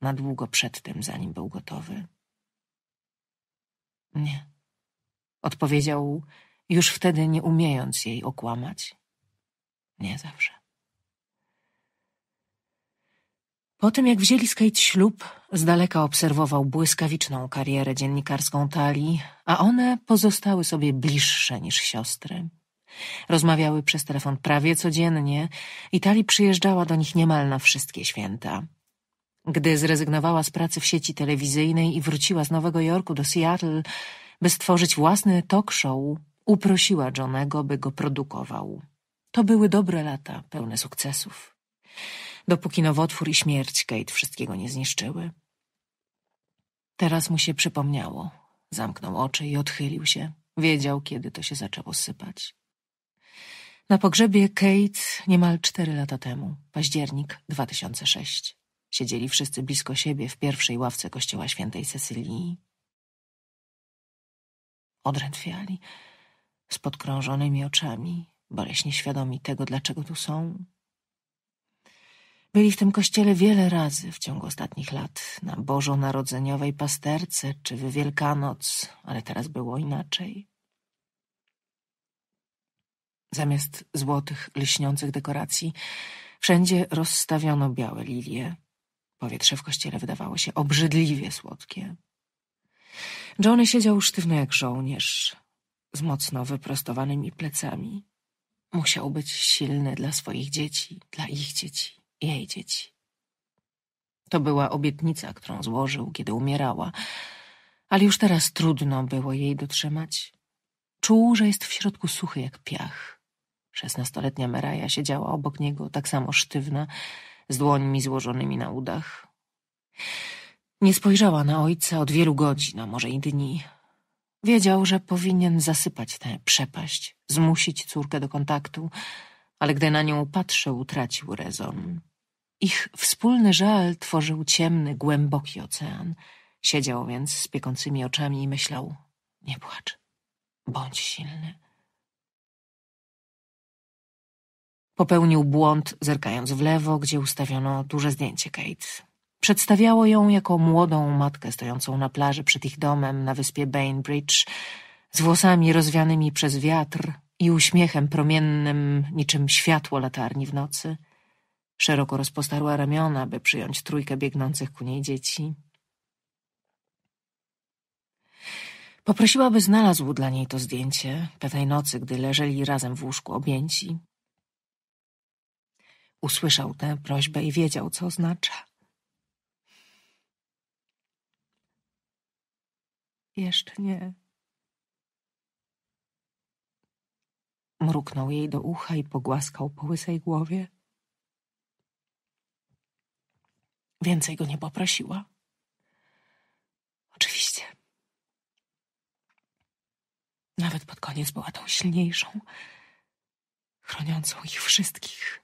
na długo przed tym, zanim był gotowy. Nie, odpowiedział, już wtedy nie umiejąc jej okłamać. Nie zawsze. Po tym, jak wzięli z ślub, z daleka obserwował błyskawiczną karierę dziennikarską Talii, a one pozostały sobie bliższe niż siostry. Rozmawiały przez telefon prawie codziennie i Tali przyjeżdżała do nich niemal na wszystkie święta. Gdy zrezygnowała z pracy w sieci telewizyjnej i wróciła z Nowego Jorku do Seattle, by stworzyć własny talk show, uprosiła Johnego, by go produkował. To były dobre lata, pełne sukcesów. Dopóki nowotwór i śmierć Kate wszystkiego nie zniszczyły. Teraz mu się przypomniało. Zamknął oczy i odchylił się. Wiedział, kiedy to się zaczęło sypać. Na pogrzebie Kate niemal cztery lata temu, październik 2006. Siedzieli wszyscy blisko siebie w pierwszej ławce kościoła świętej Cecylii. Odrętwiali z podkrążonymi oczami, boleśnie świadomi tego, dlaczego tu są. Byli w tym kościele wiele razy w ciągu ostatnich lat, na Bożonarodzeniowej pasterce czy w Wielkanoc, ale teraz było inaczej. Zamiast złotych, lśniących dekoracji, wszędzie rozstawiono białe lilie. Powietrze w kościele wydawało się obrzydliwie słodkie. Johnny siedział sztywno jak żołnierz, z mocno wyprostowanymi plecami. Musiał być silny dla swoich dzieci, dla ich dzieci, jej dzieci. To była obietnica, którą złożył, kiedy umierała, ale już teraz trudno było jej dotrzymać. Czuł, że jest w środku suchy jak piach. Szesnastoletnia Meraja siedziała obok niego, tak samo sztywna, z dłońmi złożonymi na udach. Nie spojrzała na ojca od wielu godzin, a może i dni. Wiedział, że powinien zasypać tę przepaść, zmusić córkę do kontaktu, ale gdy na nią patrzył, tracił rezon. Ich wspólny żal tworzył ciemny, głęboki ocean. Siedział więc z piekącymi oczami i myślał: Nie płacz, bądź silny. Popełnił błąd, zerkając w lewo, gdzie ustawiono duże zdjęcie Kate. Przedstawiało ją jako młodą matkę stojącą na plaży przed ich domem na wyspie Bainbridge, z włosami rozwianymi przez wiatr i uśmiechem promiennym niczym światło latarni w nocy. Szeroko rozpostarła ramiona, by przyjąć trójkę biegnących ku niej dzieci. Poprosiła, by znalazł dla niej to zdjęcie pewnej nocy, gdy leżeli razem w łóżku objęci. Usłyszał tę prośbę i wiedział, co oznacza. Jeszcze nie. Mruknął jej do ucha i pogłaskał po łysej głowie. Więcej go nie poprosiła. Oczywiście. Nawet pod koniec była tą silniejszą, chroniącą ich wszystkich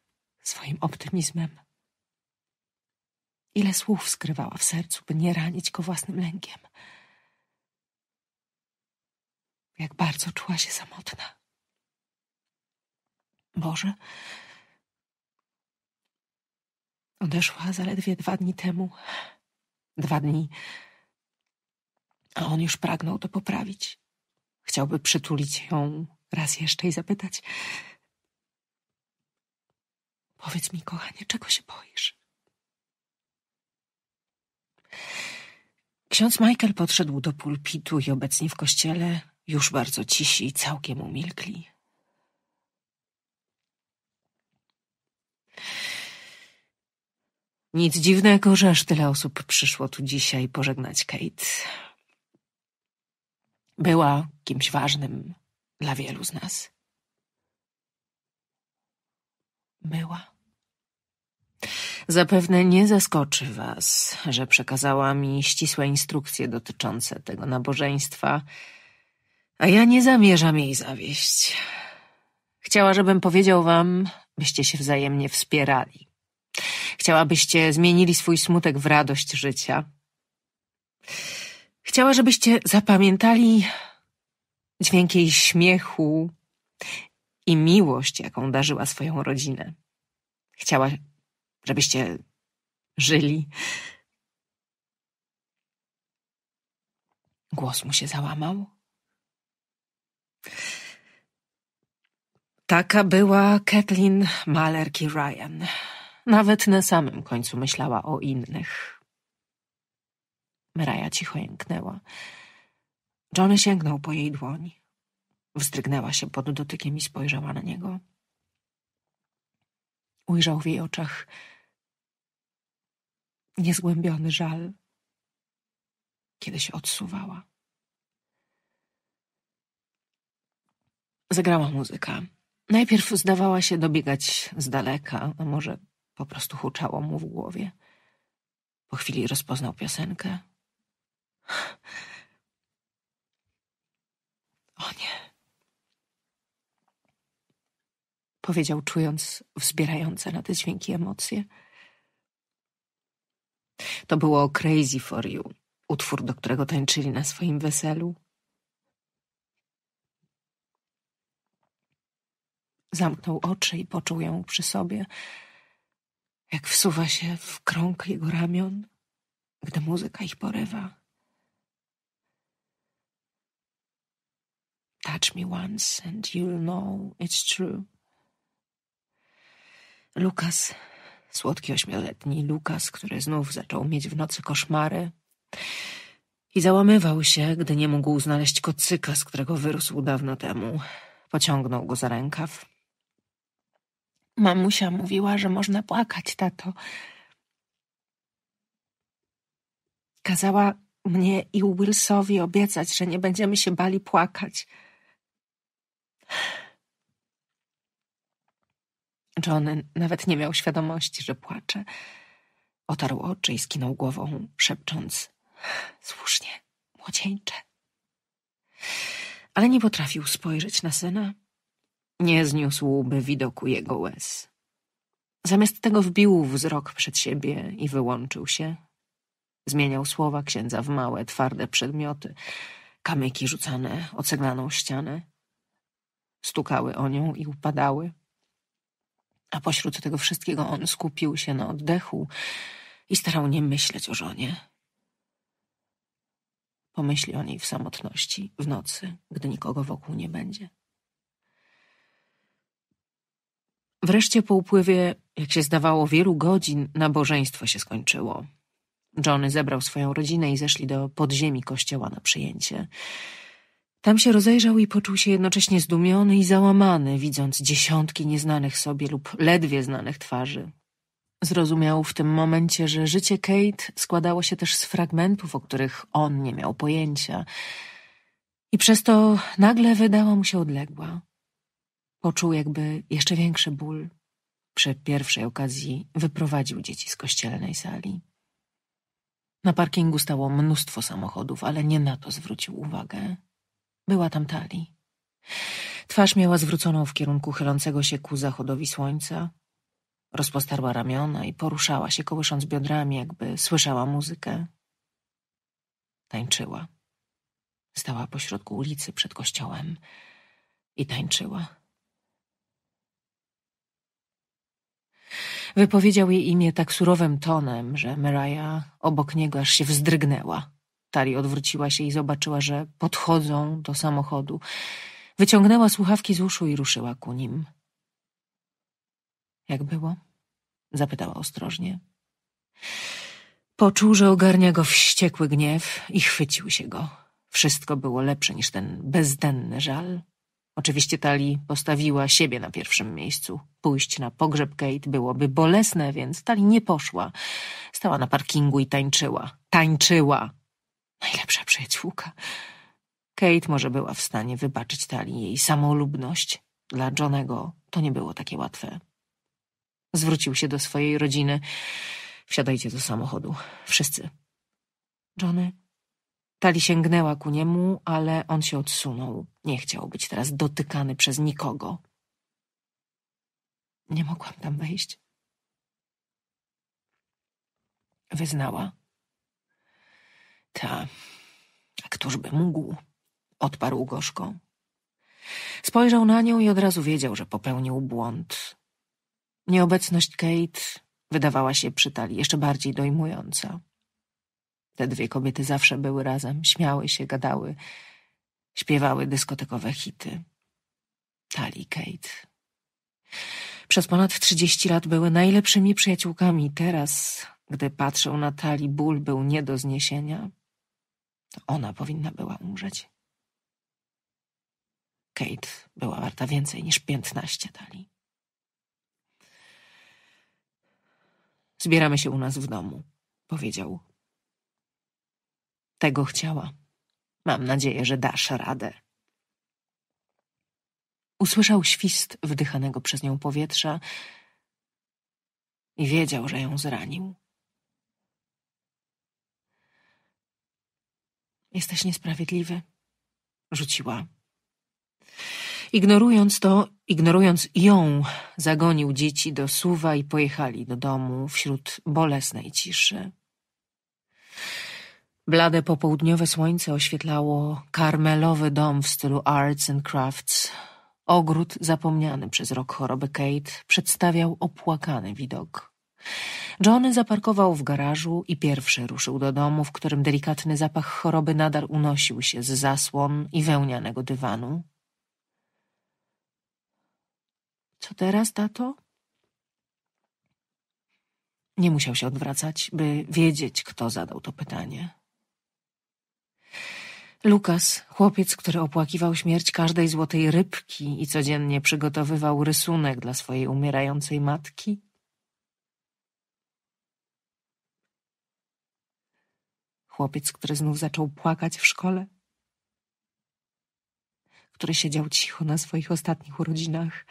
swoim optymizmem. Ile słów skrywała w sercu, by nie ranić go własnym lękiem. Jak bardzo czuła się samotna. Boże, odeszła zaledwie dwa dni temu. Dwa dni, a on już pragnął to poprawić. Chciałby przytulić ją raz jeszcze i zapytać, Powiedz mi, kochanie, czego się boisz? Ksiądz Michael podszedł do pulpitu i obecnie w kościele już bardzo cisi i całkiem umilkli. Nic dziwnego, że aż tyle osób przyszło tu dzisiaj pożegnać Kate. Była kimś ważnym dla wielu z nas. Była. Zapewne nie zaskoczy was, że przekazała mi ścisłe instrukcje dotyczące tego nabożeństwa, a ja nie zamierzam jej zawieść. Chciała, żebym powiedział wam, byście się wzajemnie wspierali. Chciałabyście zmienili swój smutek w radość życia. Chciała, żebyście zapamiętali dźwięk jej śmiechu i miłość, jaką darzyła swoją rodzinę. Chciała, żebyście żyli. Głos mu się załamał. Taka była Kathleen Malerki Ryan. Nawet na samym końcu myślała o innych. Meraja cicho jęknęła. Johnny sięgnął po jej dłoń. Wzdrygnęła się pod dotykiem i spojrzała na niego. Ujrzał w jej oczach niezgłębiony żal, kiedy się odsuwała. Zagrała muzyka. Najpierw zdawała się dobiegać z daleka, a może po prostu huczało mu w głowie. Po chwili rozpoznał piosenkę. [GASPS] O nie. Powiedział, czując wzbierające na te dźwięki emocje – to było Crazy for You, utwór, do którego tańczyli na swoim weselu. Zamknął oczy i poczuł ją przy sobie, jak wsuwa się w krąg jego ramion, gdy muzyka ich porywa. Touch me once and you'll know it's true. Lukas Słodki ośmioletni Lukas, który znów zaczął mieć w nocy koszmary i załamywał się, gdy nie mógł znaleźć kocyka, z którego wyrósł dawno temu. Pociągnął go za rękaw. Mamusia mówiła, że można płakać, tato. Kazała mnie i Willsowi obiecać, że nie będziemy się bali płakać. John nawet nie miał świadomości, że płacze. Otarł oczy i skinął głową, szepcząc: Słusznie, młodzieńcze. Ale nie potrafił spojrzeć na syna. Nie zniósłby widoku jego łez. Zamiast tego wbił wzrok przed siebie i wyłączył się. Zmieniał słowa księdza w małe, twarde przedmioty, kamyki rzucane o ceglaną ścianę. Stukały o nią i upadały a pośród tego wszystkiego on skupił się na oddechu i starał nie myśleć o żonie. Pomyśli o niej w samotności, w nocy, gdy nikogo wokół nie będzie. Wreszcie po upływie, jak się zdawało, wielu godzin nabożeństwo się skończyło. Johnny zebrał swoją rodzinę i zeszli do podziemi kościoła na przyjęcie. Tam się rozejrzał i poczuł się jednocześnie zdumiony i załamany, widząc dziesiątki nieznanych sobie lub ledwie znanych twarzy. Zrozumiał w tym momencie, że życie Kate składało się też z fragmentów, o których on nie miał pojęcia. I przez to nagle wydała mu się odległa. Poczuł jakby jeszcze większy ból. Przy pierwszej okazji wyprowadził dzieci z kościelnej sali. Na parkingu stało mnóstwo samochodów, ale nie na to zwrócił uwagę. Była tam Tali. Twarz miała zwróconą w kierunku chylącego się ku zachodowi słońca. Rozpostarła ramiona i poruszała się, kołysząc biodrami, jakby słyszała muzykę. Tańczyła. Stała pośrodku ulicy przed kościołem i tańczyła. Wypowiedział jej imię tak surowym tonem, że Maria obok niego aż się wzdrygnęła. Tali odwróciła się i zobaczyła, że podchodzą do samochodu. Wyciągnęła słuchawki z uszu i ruszyła ku nim. Jak było? zapytała ostrożnie. Poczuł, że ogarnia go wściekły gniew i chwycił się go. Wszystko było lepsze niż ten bezdenny żal. Oczywiście Tali postawiła siebie na pierwszym miejscu. Pójść na pogrzeb Kate byłoby bolesne, więc Tali nie poszła. Stała na parkingu i tańczyła. Tańczyła! Najlepsza przyjaciółka. Kate może była w stanie wybaczyć Tali jej samolubność. Dla Johnego to nie było takie łatwe. Zwrócił się do swojej rodziny. Wsiadajcie do samochodu. Wszyscy. Johnny. Tali sięgnęła ku niemu, ale on się odsunął. Nie chciał być teraz dotykany przez nikogo. Nie mogłam tam wejść. Wyznała ta. A któż by mógł? Odparł gorzko. Spojrzał na nią i od razu wiedział, że popełnił błąd. Nieobecność Kate wydawała się przy Tali jeszcze bardziej dojmująca. Te dwie kobiety zawsze były razem, śmiały się, gadały, śpiewały dyskotekowe hity. Tali Kate. Przez ponad trzydzieści lat były najlepszymi przyjaciółkami. Teraz, gdy patrzył na Tali, ból był nie do zniesienia. To ona powinna była umrzeć. Kate była warta więcej niż piętnaście dali. Zbieramy się u nas w domu, powiedział. Tego chciała. Mam nadzieję, że dasz radę. Usłyszał świst wdychanego przez nią powietrza i wiedział, że ją zranił. Jesteś niesprawiedliwy, rzuciła. Ignorując to, ignorując ją, zagonił dzieci do suwa i pojechali do domu wśród bolesnej ciszy. Blade popołudniowe słońce oświetlało karmelowy dom w stylu arts and crafts. Ogród zapomniany przez rok choroby Kate przedstawiał opłakany widok. Johnny zaparkował w garażu i pierwszy ruszył do domu, w którym delikatny zapach choroby nadal unosił się z zasłon i wełnianego dywanu. Co teraz, tato? Nie musiał się odwracać, by wiedzieć, kto zadał to pytanie. Lukas, chłopiec, który opłakiwał śmierć każdej złotej rybki i codziennie przygotowywał rysunek dla swojej umierającej matki, Chłopiec, który znów zaczął płakać w szkole? Który siedział cicho na swoich ostatnich urodzinach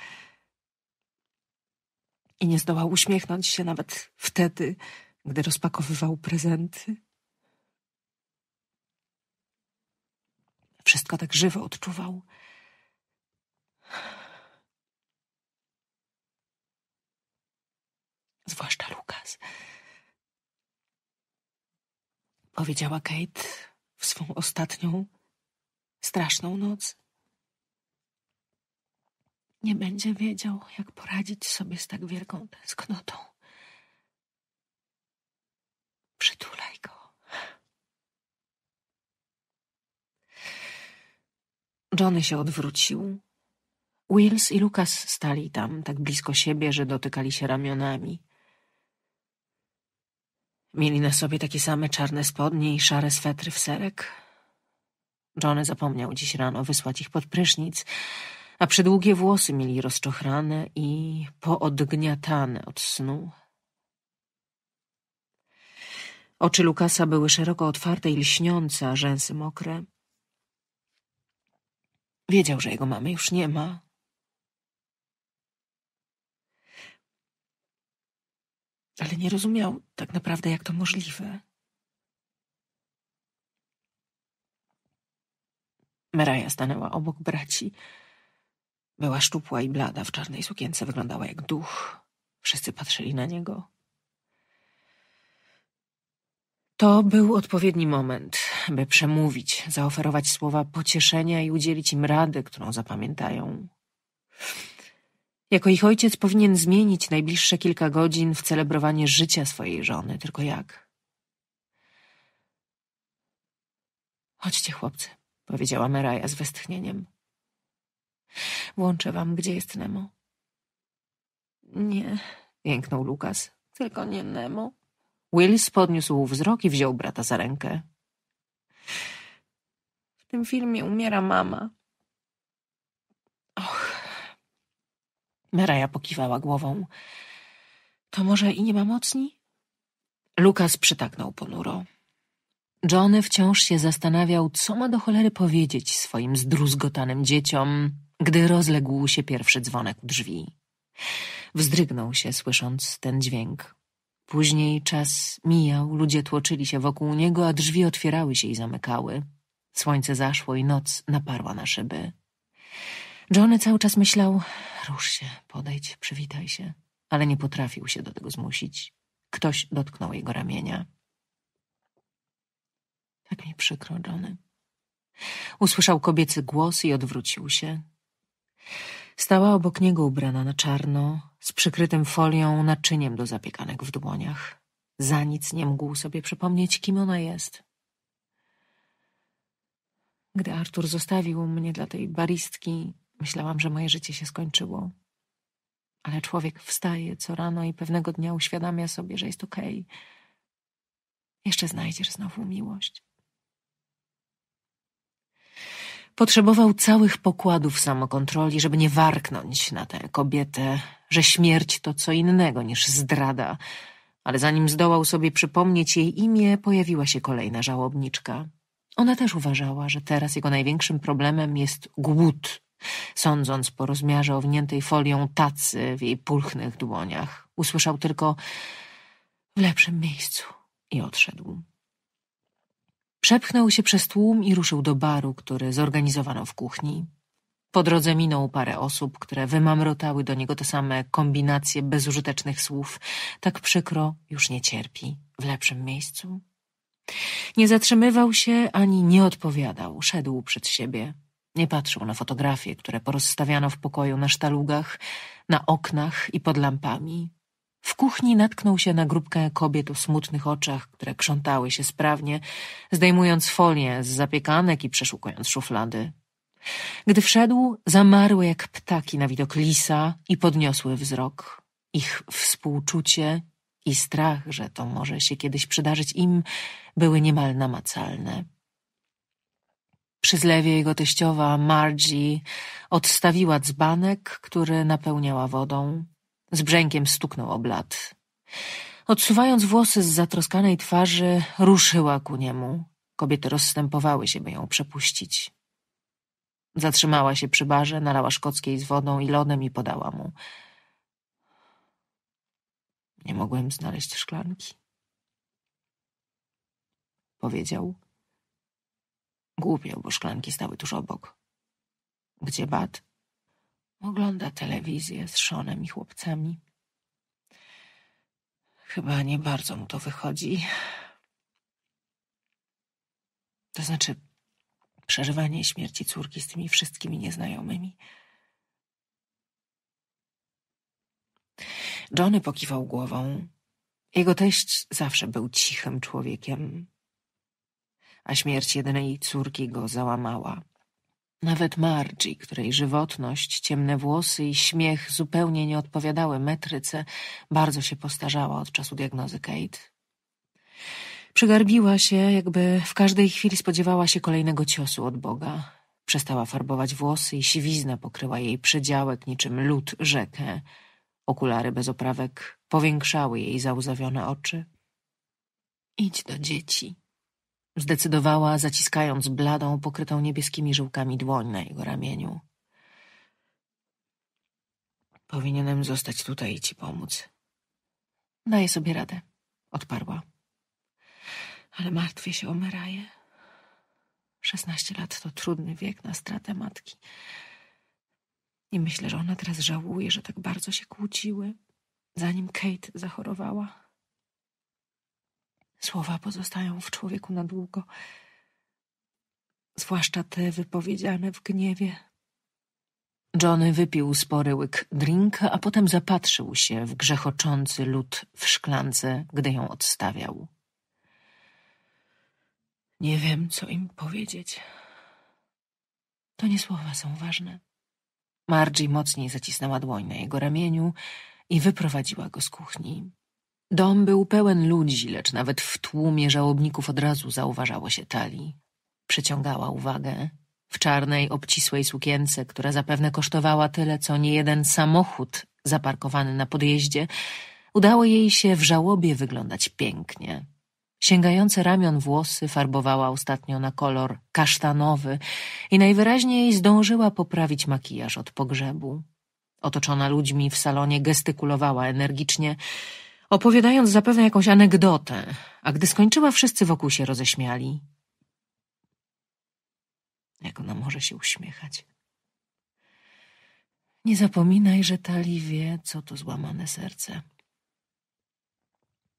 i nie zdołał uśmiechnąć się nawet wtedy, gdy rozpakowywał prezenty? Wszystko tak żywo odczuwał. Zwłaszcza Lukas powiedziała Kate w swą ostatnią, straszną noc. Nie będzie wiedział, jak poradzić sobie z tak wielką tęsknotą. Przytulaj go. Johnny się odwrócił. Wills i Lukas stali tam tak blisko siebie, że dotykali się ramionami. Mieli na sobie takie same czarne spodnie i szare swetry w serek. Johnny zapomniał dziś rano wysłać ich pod prysznic, a przedługie włosy mieli rozczochrane i poodgniatane od snu. Oczy Lukasa były szeroko otwarte i lśniące, a rzęsy mokre. Wiedział, że jego mamy już nie ma, ale nie rozumiał tak naprawdę, jak to możliwe. Meraja stanęła obok braci. Była szczupła i blada, w czarnej sukience wyglądała jak duch. Wszyscy patrzyli na niego. To był odpowiedni moment, by przemówić, zaoferować słowa pocieszenia i udzielić im rady, którą zapamiętają. Jako ich ojciec powinien zmienić najbliższe kilka godzin w celebrowanie życia swojej żony, tylko jak? Chodźcie, chłopcy, powiedziała Meraja z westchnieniem. Włączę wam, gdzie jest Nemo. Nie, jęknął Lukas, tylko nie Nemo. Willis podniósł wzrok i wziął brata za rękę. W tym filmie umiera mama, Meraja pokiwała głową. To może i nie ma mocni? Lukas przytaknął ponuro. Johnny wciąż się zastanawiał, co ma do cholery powiedzieć swoim zdruzgotanym dzieciom, gdy rozległ się pierwszy dzwonek u drzwi. Wzdrygnął się, słysząc ten dźwięk. Później czas mijał, ludzie tłoczyli się wokół niego, a drzwi otwierały się i zamykały. Słońce zaszło i noc naparła na szyby. Johnny cały czas myślał, rusz się, podejdź, przywitaj się, ale nie potrafił się do tego zmusić. Ktoś dotknął jego ramienia. Tak mi przykro, Johnny. Usłyszał kobiecy głos i odwrócił się. Stała obok niego ubrana na czarno, z przykrytym folią naczyniem do zapiekanek w dłoniach. Za nic nie mógł sobie przypomnieć, kim ona jest. Gdy Artur zostawił mnie dla tej baristki, Myślałam, że moje życie się skończyło. Ale człowiek wstaje co rano i pewnego dnia uświadamia sobie, że jest okej. Okay. Jeszcze znajdziesz znowu miłość. Potrzebował całych pokładów samokontroli, żeby nie warknąć na tę kobietę, że śmierć to co innego niż zdrada. Ale zanim zdołał sobie przypomnieć jej imię, pojawiła się kolejna żałobniczka. Ona też uważała, że teraz jego największym problemem jest głód Sądząc po rozmiarze owiniętej folią tacy w jej pulchnych dłoniach, usłyszał tylko w lepszym miejscu i odszedł. Przepchnął się przez tłum i ruszył do baru, który zorganizowano w kuchni. Po drodze minął parę osób, które wymamrotały do niego te same kombinacje bezużytecznych słów. Tak przykro, już nie cierpi, w lepszym miejscu. Nie zatrzymywał się ani nie odpowiadał, szedł przed siebie, nie patrzył na fotografie, które porozstawiano w pokoju na sztalugach, na oknach i pod lampami. W kuchni natknął się na grupkę kobiet o smutnych oczach, które krzątały się sprawnie, zdejmując folię z zapiekanek i przeszukując szuflady. Gdy wszedł, zamarły jak ptaki na widok lisa i podniosły wzrok. Ich współczucie i strach, że to może się kiedyś przydarzyć im, były niemal namacalne. Przy zlewie jego teściowa Margie odstawiła dzbanek, który napełniała wodą. Z brzękiem stuknął o blat. Odsuwając włosy z zatroskanej twarzy, ruszyła ku niemu. Kobiety rozstępowały się, by ją przepuścić. Zatrzymała się przy barze, nalała szkockiej z wodą i lodem i podała mu. Nie mogłem znaleźć szklanki. Powiedział Głupio, bo szklanki stały tuż obok. Gdzie Bat? Ogląda telewizję z Szonem i chłopcami. Chyba nie bardzo mu to wychodzi. To znaczy, przeżywanie śmierci córki z tymi wszystkimi nieznajomymi. Johnny pokiwał głową. Jego teść zawsze był cichym człowiekiem, a śmierć jednej córki go załamała. Nawet Margie, której żywotność, ciemne włosy i śmiech zupełnie nie odpowiadały metryce, bardzo się postarzała od czasu diagnozy Kate. Przygarbiła się, jakby w każdej chwili spodziewała się kolejnego ciosu od Boga. Przestała farbować włosy i siwizna pokryła jej przedziałek niczym lód rzekę. Okulary bez oprawek powiększały jej załzawione oczy. Idź do dzieci, Zdecydowała, zaciskając bladą, pokrytą niebieskimi żyłkami dłoń na jego ramieniu. Powinienem zostać tutaj i ci pomóc. Daję sobie radę, odparła. Ale martwię się o Meraję. Szesnaście lat to trudny wiek na stratę matki. I myślę, że ona teraz żałuje, że tak bardzo się kłóciły, zanim Kate zachorowała. Słowa pozostają w człowieku na długo, zwłaszcza te wypowiedziane w gniewie. Johnny wypił spory łyk drinka, a potem zapatrzył się w grzechoczący lód w szklance, gdy ją odstawiał. Nie wiem, co im powiedzieć. To nie słowa są ważne. Margie mocniej zacisnęła dłoń na jego ramieniu i wyprowadziła go z kuchni. Dom był pełen ludzi, lecz nawet w tłumie żałobników od razu zauważało się Tali. Przyciągała uwagę. W czarnej, obcisłej sukience, która zapewne kosztowała tyle, co niejeden samochód zaparkowany na podjeździe, udało jej się w żałobie wyglądać pięknie. Sięgające ramion włosy farbowała ostatnio na kolor kasztanowy i najwyraźniej zdążyła poprawić makijaż od pogrzebu. Otoczona ludźmi w salonie gestykulowała energicznie, opowiadając zapewne jakąś anegdotę, a gdy skończyła, wszyscy wokół się roześmiali. Jak ona może się uśmiechać? Nie zapominaj, że Tali wie, co to złamane serce.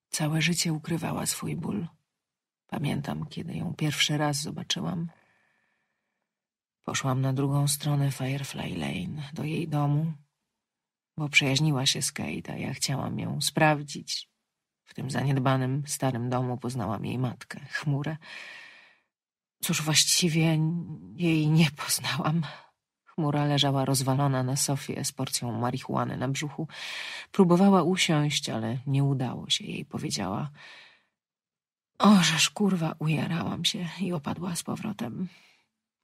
Całe życie ukrywała swój ból. Pamiętam, kiedy ją pierwszy raz zobaczyłam. Poszłam na drugą stronę Firefly Lane, do jej domu, bo przyjaźniła się z Kate, a ja chciałam ją sprawdzić. W tym zaniedbanym, starym domu poznałam jej matkę, chmurę. Cóż, właściwie jej nie poznałam. Chmura leżała rozwalona na sofie z porcją marihuany na brzuchu. Próbowała usiąść, ale nie udało się jej, powiedziała. żeż kurwa, ujarałam się i opadła z powrotem.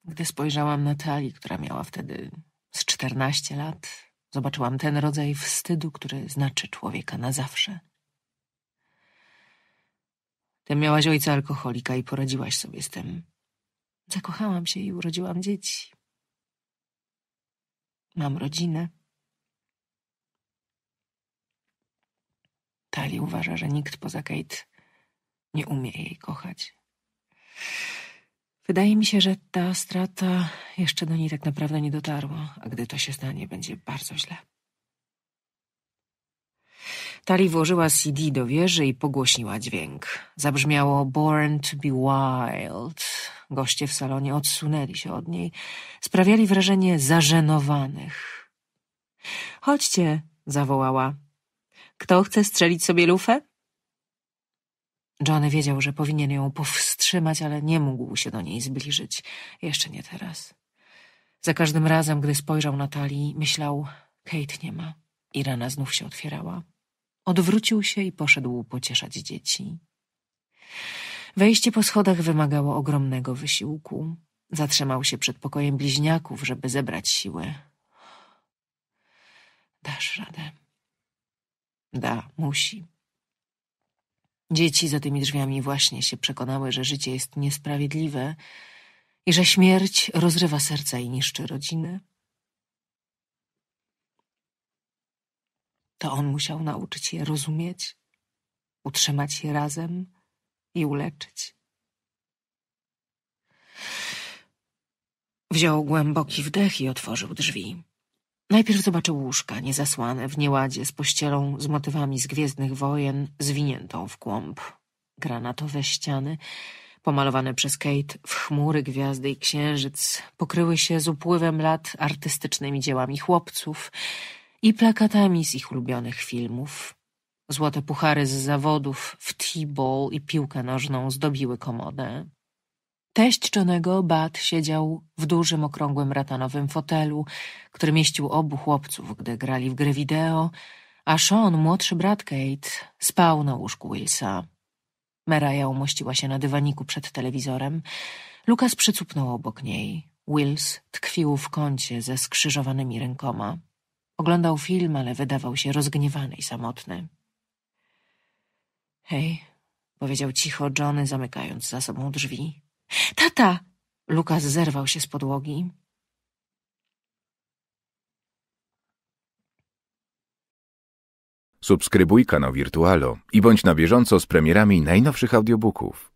Gdy spojrzałam na Tali, która miała wtedy z czternaście lat, Zobaczyłam ten rodzaj wstydu, który znaczy człowieka na zawsze. Ty miałaś ojca alkoholika i poradziłaś sobie z tym. Zakochałam się i urodziłam dzieci. Mam rodzinę. Tali uważa, że nikt poza Kate nie umie jej kochać. Wydaje mi się, że ta strata jeszcze do niej tak naprawdę nie dotarła, a gdy to się stanie, będzie bardzo źle. Tali włożyła CD do wieży i pogłośniła dźwięk. Zabrzmiało Born to be Wild. Goście w salonie odsunęli się od niej. Sprawiali wrażenie zażenowanych. Chodźcie, zawołała. Kto chce strzelić sobie lufę? Johnny wiedział, że powinien ją powstrzymać, ale nie mógł się do niej zbliżyć. Jeszcze nie teraz. Za każdym razem, gdy spojrzał na Talii, myślał, Kate nie ma. I rana znów się otwierała. Odwrócił się i poszedł pocieszać dzieci. Wejście po schodach wymagało ogromnego wysiłku. Zatrzymał się przed pokojem bliźniaków, żeby zebrać siły. Dasz radę. Da, musi. Dzieci za tymi drzwiami właśnie się przekonały, że życie jest niesprawiedliwe i że śmierć rozrywa serca i niszczy rodziny. To on musiał nauczyć je rozumieć, utrzymać je razem i uleczyć. Wziął głęboki wdech i otworzył drzwi. Najpierw zobaczył łóżka, niezasłane, w nieładzie, z pościelą, z motywami z Gwiezdnych Wojen, zwiniętą w kłąb. Granatowe ściany, pomalowane przez Kate w chmury, gwiazdy i księżyc, pokryły się z upływem lat artystycznymi dziełami chłopców i plakatami z ich ulubionych filmów. Złote puchary z zawodów w t-ball i piłkę nożną zdobiły komodę. Teść czonego Bat siedział w dużym, okrągłym ratanowym fotelu, który mieścił obu chłopców, gdy grali w gry wideo, a Sean, młodszy brat Kate, spał na łóżku Willsa. Meraja umościła się na dywaniku przed telewizorem. Lukas przycupnął obok niej. Wills tkwił w kącie ze skrzyżowanymi rękoma. Oglądał film, ale wydawał się rozgniewany i samotny. Hej, powiedział cicho Johnny, zamykając za sobą drzwi. Tata! Lukas zerwał się z podłogi. Subskrybuj kanał Wirtualo i bądź na bieżąco z premierami najnowszych audiobooków.